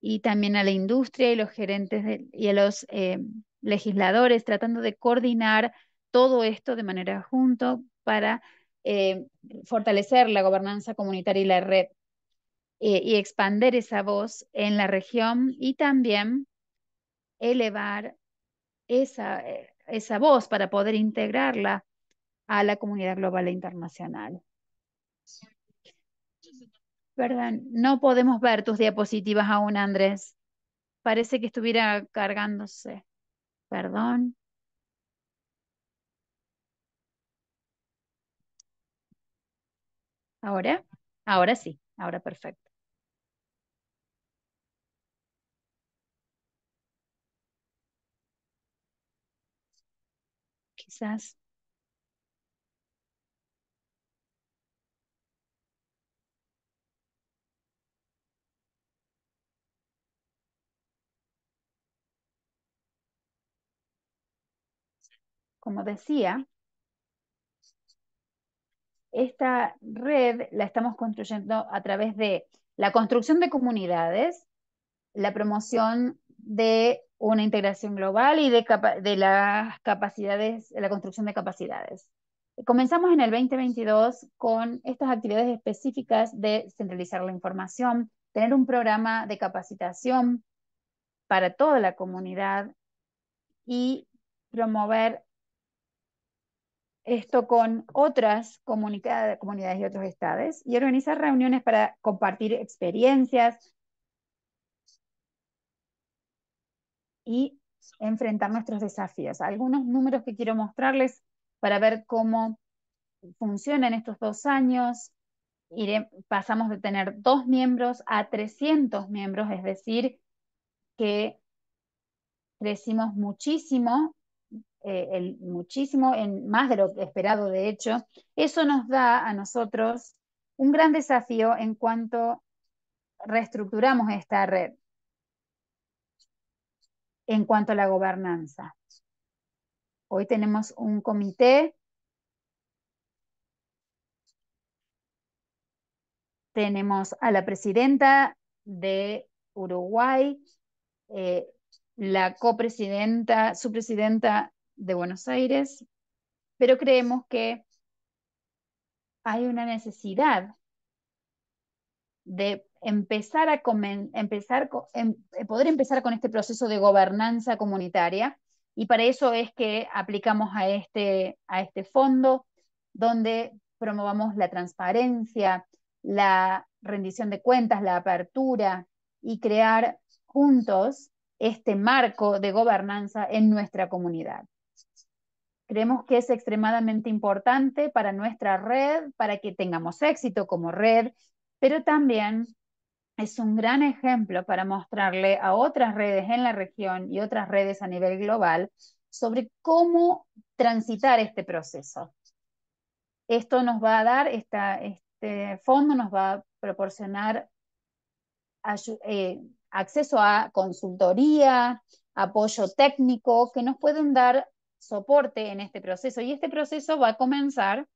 y también a la industria y los gerentes y a los eh, legisladores, tratando de coordinar todo esto de manera junto para eh, fortalecer la gobernanza comunitaria y la red eh, y expander esa voz en la región y también elevar esa, esa voz para poder integrarla a la comunidad global e internacional. Perdón, no podemos ver tus diapositivas aún, Andrés. Parece que estuviera cargándose. Perdón. Ahora, ahora sí, ahora perfecto. Quizás. Como decía, esta red la estamos construyendo a través de la construcción de comunidades, la promoción de una integración global y de, las capacidades, la construcción de capacidades. Comenzamos en el 2022 con estas actividades específicas de centralizar la información, tener un programa de capacitación para toda la comunidad y promover esto con otras comunidades y otros estados y organizar reuniones para compartir experiencias y enfrentar nuestros desafíos. Algunos números que quiero mostrarles para ver cómo funcionan estos dos años. pasamos de tener dos miembros a 300 miembros, es decir, que crecimos muchísimo eh, muchísimo, en, más de lo esperado de hecho, eso nos da a nosotros un gran desafío en cuanto reestructuramos esta red en cuanto a la gobernanza. Hoy tenemos un comité, tenemos a la presidenta de Uruguay, eh, la copresidenta, su presidenta de Buenos Aires, pero creemos que hay una necesidad de empezar a em-, eh, poder empezar con este proceso de gobernanza comunitaria y para eso es que aplicamos a este, a este fondo donde promovamos la transparencia, la rendición de cuentas, la apertura y crear juntos este marco de gobernanza en nuestra comunidad. Creemos que es extremadamente importante para nuestra red, para que tengamos éxito como red, pero también es un gran ejemplo para mostrarle a otras redes en la región y otras redes a nivel global sobre cómo transitar este proceso. Esto nos va a dar, esta, este fondo nos va a proporcionar eh, acceso a consultoría, apoyo técnico, que nos pueden dar soporte en este proceso. Y este proceso va a comenzar,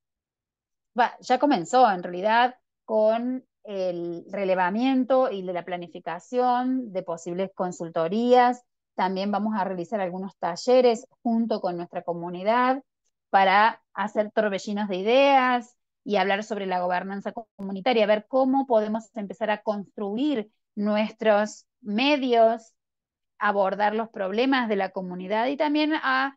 va, ya comenzó en realidad con el relevamiento y la planificación de posibles consultorías. También vamos a realizar algunos talleres junto con nuestra comunidad para hacer torbellinos de ideas y hablar sobre la gobernanza comunitaria, ver cómo podemos empezar a construir nuestros medios, abordar los problemas de la comunidad y también a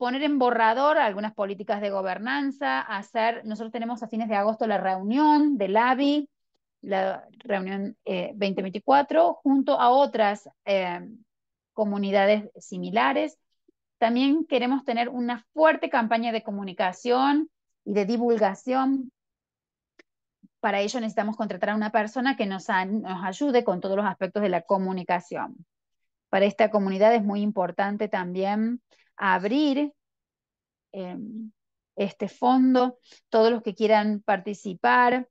poner en borrador algunas políticas de gobernanza, hacer, nosotros tenemos a fines de agosto la reunión del AVI, la reunión 2024, eh, junto a otras eh, comunidades similares. También queremos tener una fuerte campaña de comunicación y de divulgación. Para ello necesitamos contratar a una persona que nos ayude con todos los aspectos de la comunicación. Para esta comunidad es muy importante también abrir em, este fondo. Todos los que quieran participar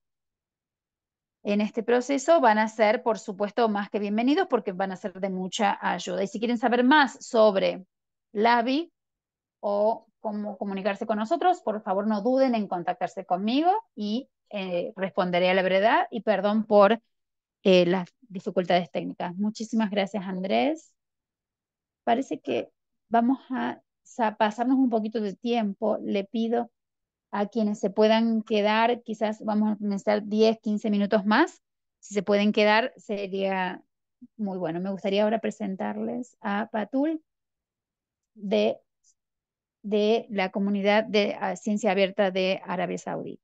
en este proceso van a ser, por supuesto, más que bienvenidos porque van a ser de mucha ayuda. Y si quieren saber más sobre LAVI o cómo comunicarse con nosotros, por favor no duden en contactarse conmigo y eh, responderé a la verdad y perdón por eh, las dificultades técnicas. Muchísimas gracias, Andrés. Parece que vamos a pasarnos un poquito de tiempo. Le pido a quienes se puedan quedar, quizás vamos a necesitar 10, 15 minutos más. Si se pueden quedar, sería muy bueno. Me gustaría ahora presentarles a Patul de, de la comunidad de ah, ciencia abierta de Arabia Saudita.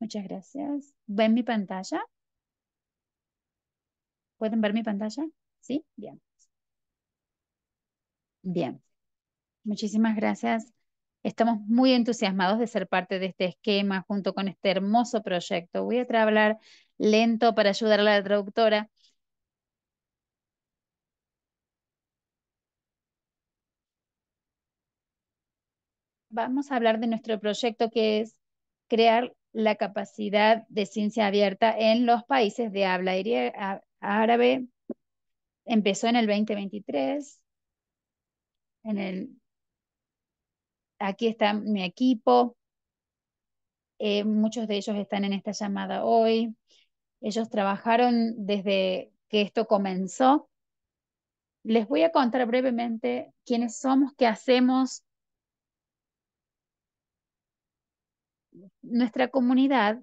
Muchas gracias. ¿Ven mi pantalla? ¿Pueden ver mi pantalla? Sí, bien. Bien, muchísimas gracias. Estamos muy entusiasmados de ser parte de este esquema junto con este hermoso proyecto. Voy a hablar lento para ayudar a la traductora. Vamos a hablar de nuestro proyecto que es crear la capacidad de ciencia abierta en los países de habla árabe. Empezó en el 2023 en el, aquí está mi equipo. Eh, muchos de ellos están en esta llamada hoy. Ellos trabajaron desde que esto comenzó. Les voy a contar brevemente quiénes somos, qué hacemos. Nuestra comunidad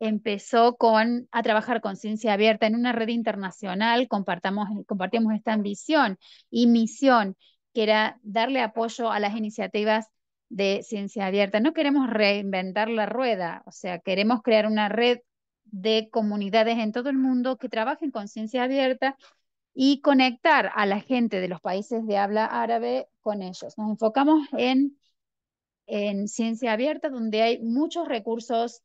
empezó con, a trabajar con ciencia abierta en una red internacional, compartamos, compartimos esta ambición y misión, que era darle apoyo a las iniciativas de ciencia abierta. No queremos reinventar la rueda, o sea, queremos crear una red de comunidades en todo el mundo que trabajen con ciencia abierta y conectar a la gente de los países de habla árabe con ellos. Nos enfocamos en, en ciencia abierta, donde hay muchos recursos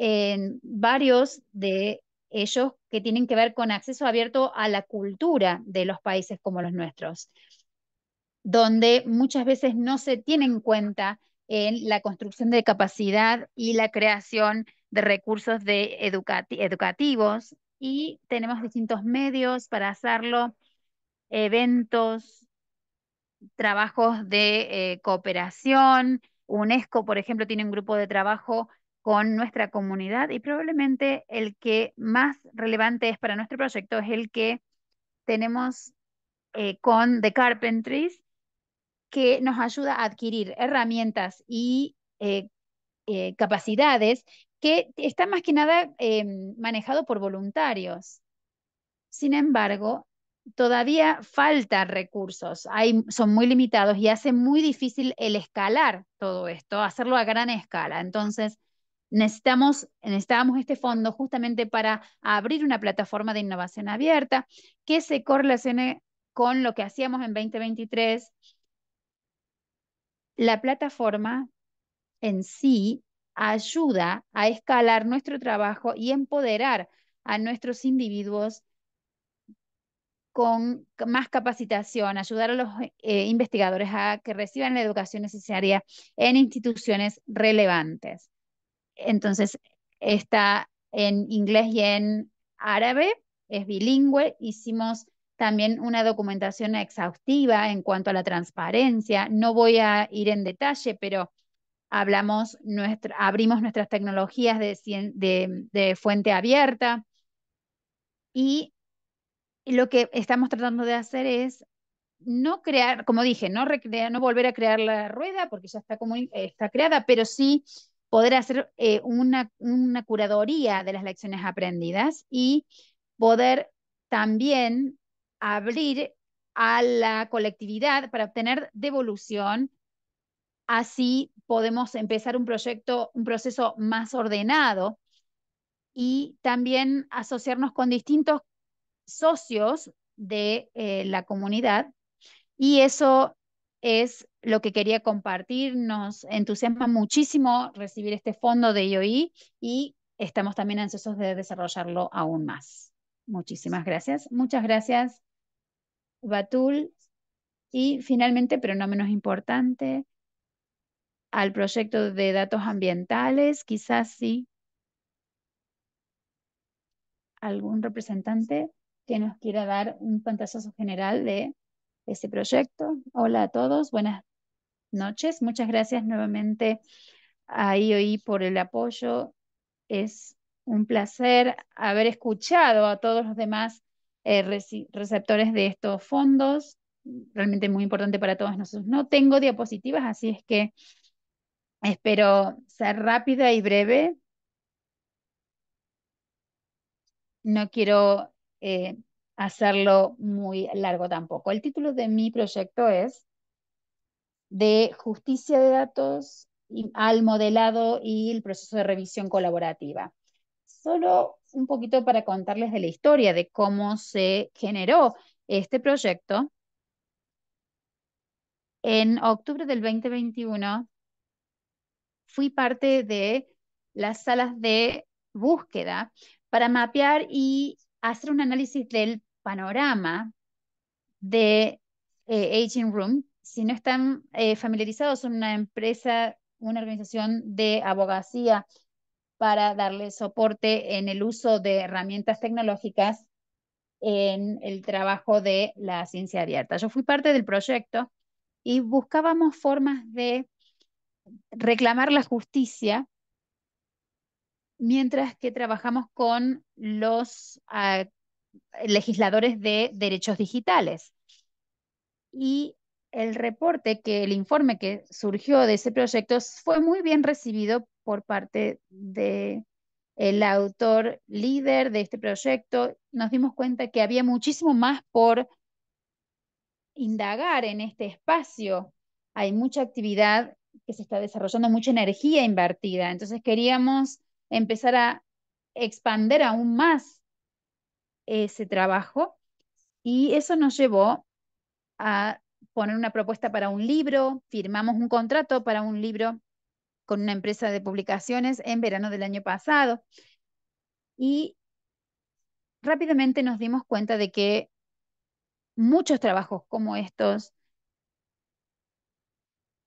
en varios de ellos que tienen que ver con acceso abierto a la cultura de los países como los nuestros, donde muchas veces no se tiene en cuenta en la construcción de capacidad y la creación de recursos educativos y tenemos distintos medios para hacerlo, eventos, trabajos de eh, cooperación. UNESCO, por ejemplo, tiene un grupo de trabajo con nuestra comunidad y probablemente el que más relevante es para nuestro proyecto es el que tenemos eh, con The Carpentries, que nos ayuda a adquirir herramientas y eh, eh, capacidades que está más que nada em, manejado por voluntarios. Sin embargo, todavía faltan recursos, hay, son muy limitados y hace muy difícil el escalar todo esto, hacerlo a gran escala. Entonces, Necesitamos, necesitábamos este fondo justamente para abrir una plataforma de innovación abierta que se correlacione con lo que hacíamos en 2023. La plataforma en sí ayuda a escalar nuestro trabajo y empoderar a nuestros individuos con más capacitación, ayudar a los eh, investigadores a que reciban la educación necesaria en instituciones relevantes. Entonces, está en inglés y en árabe, es bilingüe. Hicimos también una documentación exhaustiva en cuanto a la transparencia. No voy a ir en detalle, pero hablamos abrimos nuestras tecnologías de, de fuente abierta y lo que estamos tratando de hacer es no crear, como dije, no, no volver a crear la rueda porque ya está, eh, está creada, pero sí poder hacer eh, una, una curadoría de las lecciones aprendidas y poder también abrir a la colectividad para obtener devolución. Así podemos empezar un proyecto, un proceso más ordenado y también asociarnos con distintos socios de eh, la comunidad. Y eso es lo que quería compartir. Nos entusiasma muchísimo recibir este fondo de IOI y estamos también ansiosos de desarrollarlo aún más. Muchísimas gracias. Muchas gracias, Batul. Y finalmente, pero no menos importante, al proyecto de datos ambientales, quizás sí. ¿Algún representante que nos quiera dar un pantallazo general de ese proyecto. Hola a todos, buenas noches. Muchas gracias nuevamente a IOI por el apoyo. Es un placer haber escuchado a todos los demás eh, receptores de estos fondos. Realmente muy importante para todos nosotros. No tengo diapositivas, así es que espero ser rápida y breve. No quiero eh, hacerlo muy largo tampoco. El título de mi proyecto es de justicia de datos al modelado y el proceso de revisión colaborativa. Solo un poquito para contarles de la historia de cómo se generó este proyecto. En octubre del 2021 fui parte de las salas de búsqueda para mapear y hacer un análisis del panorama de eh, Aging Room. Si no están eh, familiarizados, son una empresa, una organización de abogacía para darle soporte en el uso de herramientas tecnológicas en el trabajo de la ciencia abierta. Yo fui parte del proyecto y buscábamos formas de reclamar la justicia mientras que trabajamos con los ah, legisladores de derechos digitales. Y el reporte, que el informe que surgió de ese proyecto fue muy bien recibido por parte de el autor líder de este proyecto. Nos dimos cuenta que había muchísimo más por indagar en este espacio. Hay mucha actividad que se está desarrollando, mucha energía invertida. Entonces queríamos empezar a expander aún más ese trabajo y eso nos llevó a poner una propuesta para un libro, firmamos un contrato para un libro con una empresa de publicaciones en verano del año pasado y rápidamente nos dimos cuenta de que muchos trabajos como estos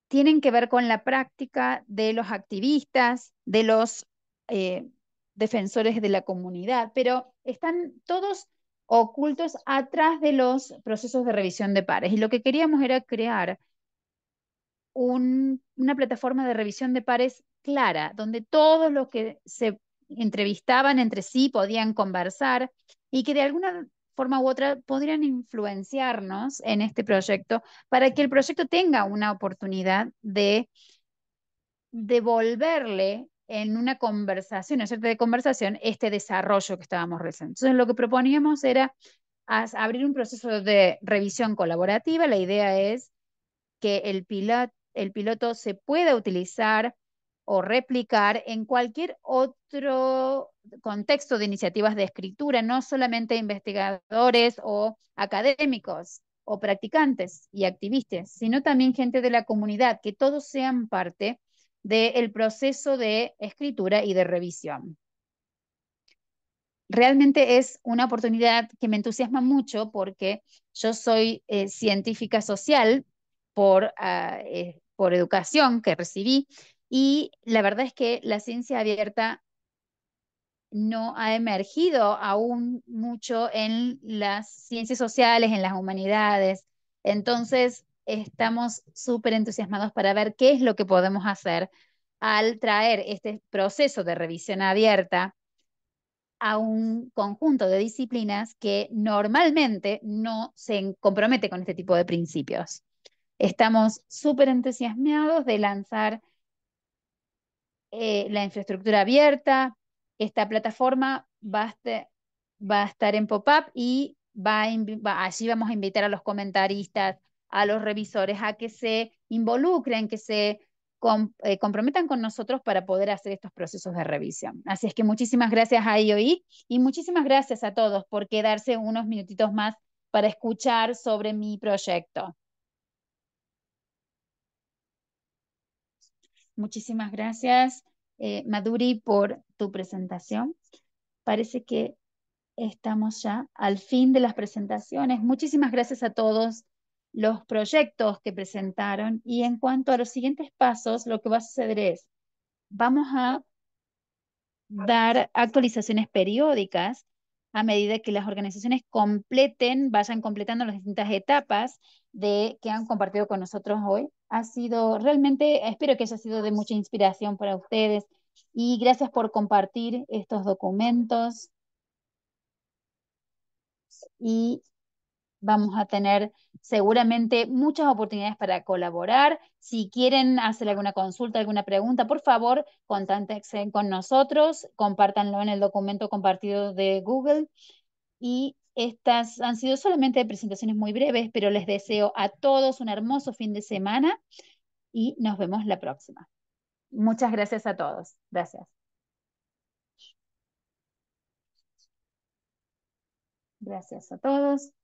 tienen que ver con la práctica de los activistas, de los eh, defensores de la comunidad, pero están todos ocultos atrás de los procesos de revisión de pares. Y lo que queríamos era crear una plataforma de revisión de pares clara, donde todos los que se entrevistaban entre sí podían conversar y que de alguna forma u otra podrían influenciarnos en este proyecto para que el proyecto tenga una oportunidad de devolverle en una conversación, en cierta de conversación, este desarrollo que estábamos realizando. Entonces, lo que proponíamos era abrir un proceso de revisión colaborativa. La idea es que el, el piloto se pueda utilizar o replicar en cualquier otro contexto de iniciativas de escritura, no solamente investigadores o académicos o practicantes y activistas, sino también gente de la comunidad, que todos sean parte del proceso de escritura y de revisión. Realmente es una oportunidad que me entusiasma mucho porque yo soy eh, científica social por, ah, eh, por educación que recibí y la verdad es que la ciencia abierta no ha emergido aún mucho en las ciencias sociales, en las humanidades. Entonces, estamos súper entusiasmados para ver qué es lo que podemos hacer al traer este proceso de revisión abierta a un conjunto de disciplinas que normalmente no se compromete con este tipo de principios. Estamos súper entusiasmados de lanzar eh, la infraestructura abierta. Esta plataforma va a, estar, va a estar en pop-up y va, allí vamos a invitar a los comentaristas, a los revisores a que se involucren, que se eh, comprometan con nosotros para poder hacer estos procesos de revisión. Así es que muchísimas gracias a IOI y muchísimas gracias a todos por quedarse unos minutitos más para escuchar sobre mi proyecto. Muchísimas gracias, eh, Maduri, por tu presentación. Parece que estamos ya al fin de las presentaciones. Muchísimas gracias a todos los proyectos que presentaron y en cuanto a los siguientes pasos, lo que va a suceder es, vamos a dar actualizaciones periódicas a medida que las organizaciones completen, vayan completando las distintas etapas de que han compartido con nosotros hoy. Ha sido realmente, espero que haya sido de mucha inspiración para ustedes y gracias por compartir estos documentos. Y vamos a tener seguramente muchas oportunidades para colaborar. Si quieren hacer alguna consulta, alguna pregunta, por favor, contáctense con nosotros, compártanlo en el documento compartido de Google. Y estas han sido solamente presentaciones muy breves, pero les deseo a todos un hermoso fin de semana y nos vemos la próxima. Muchas gracias a todos. Gracias. Gracias a todos.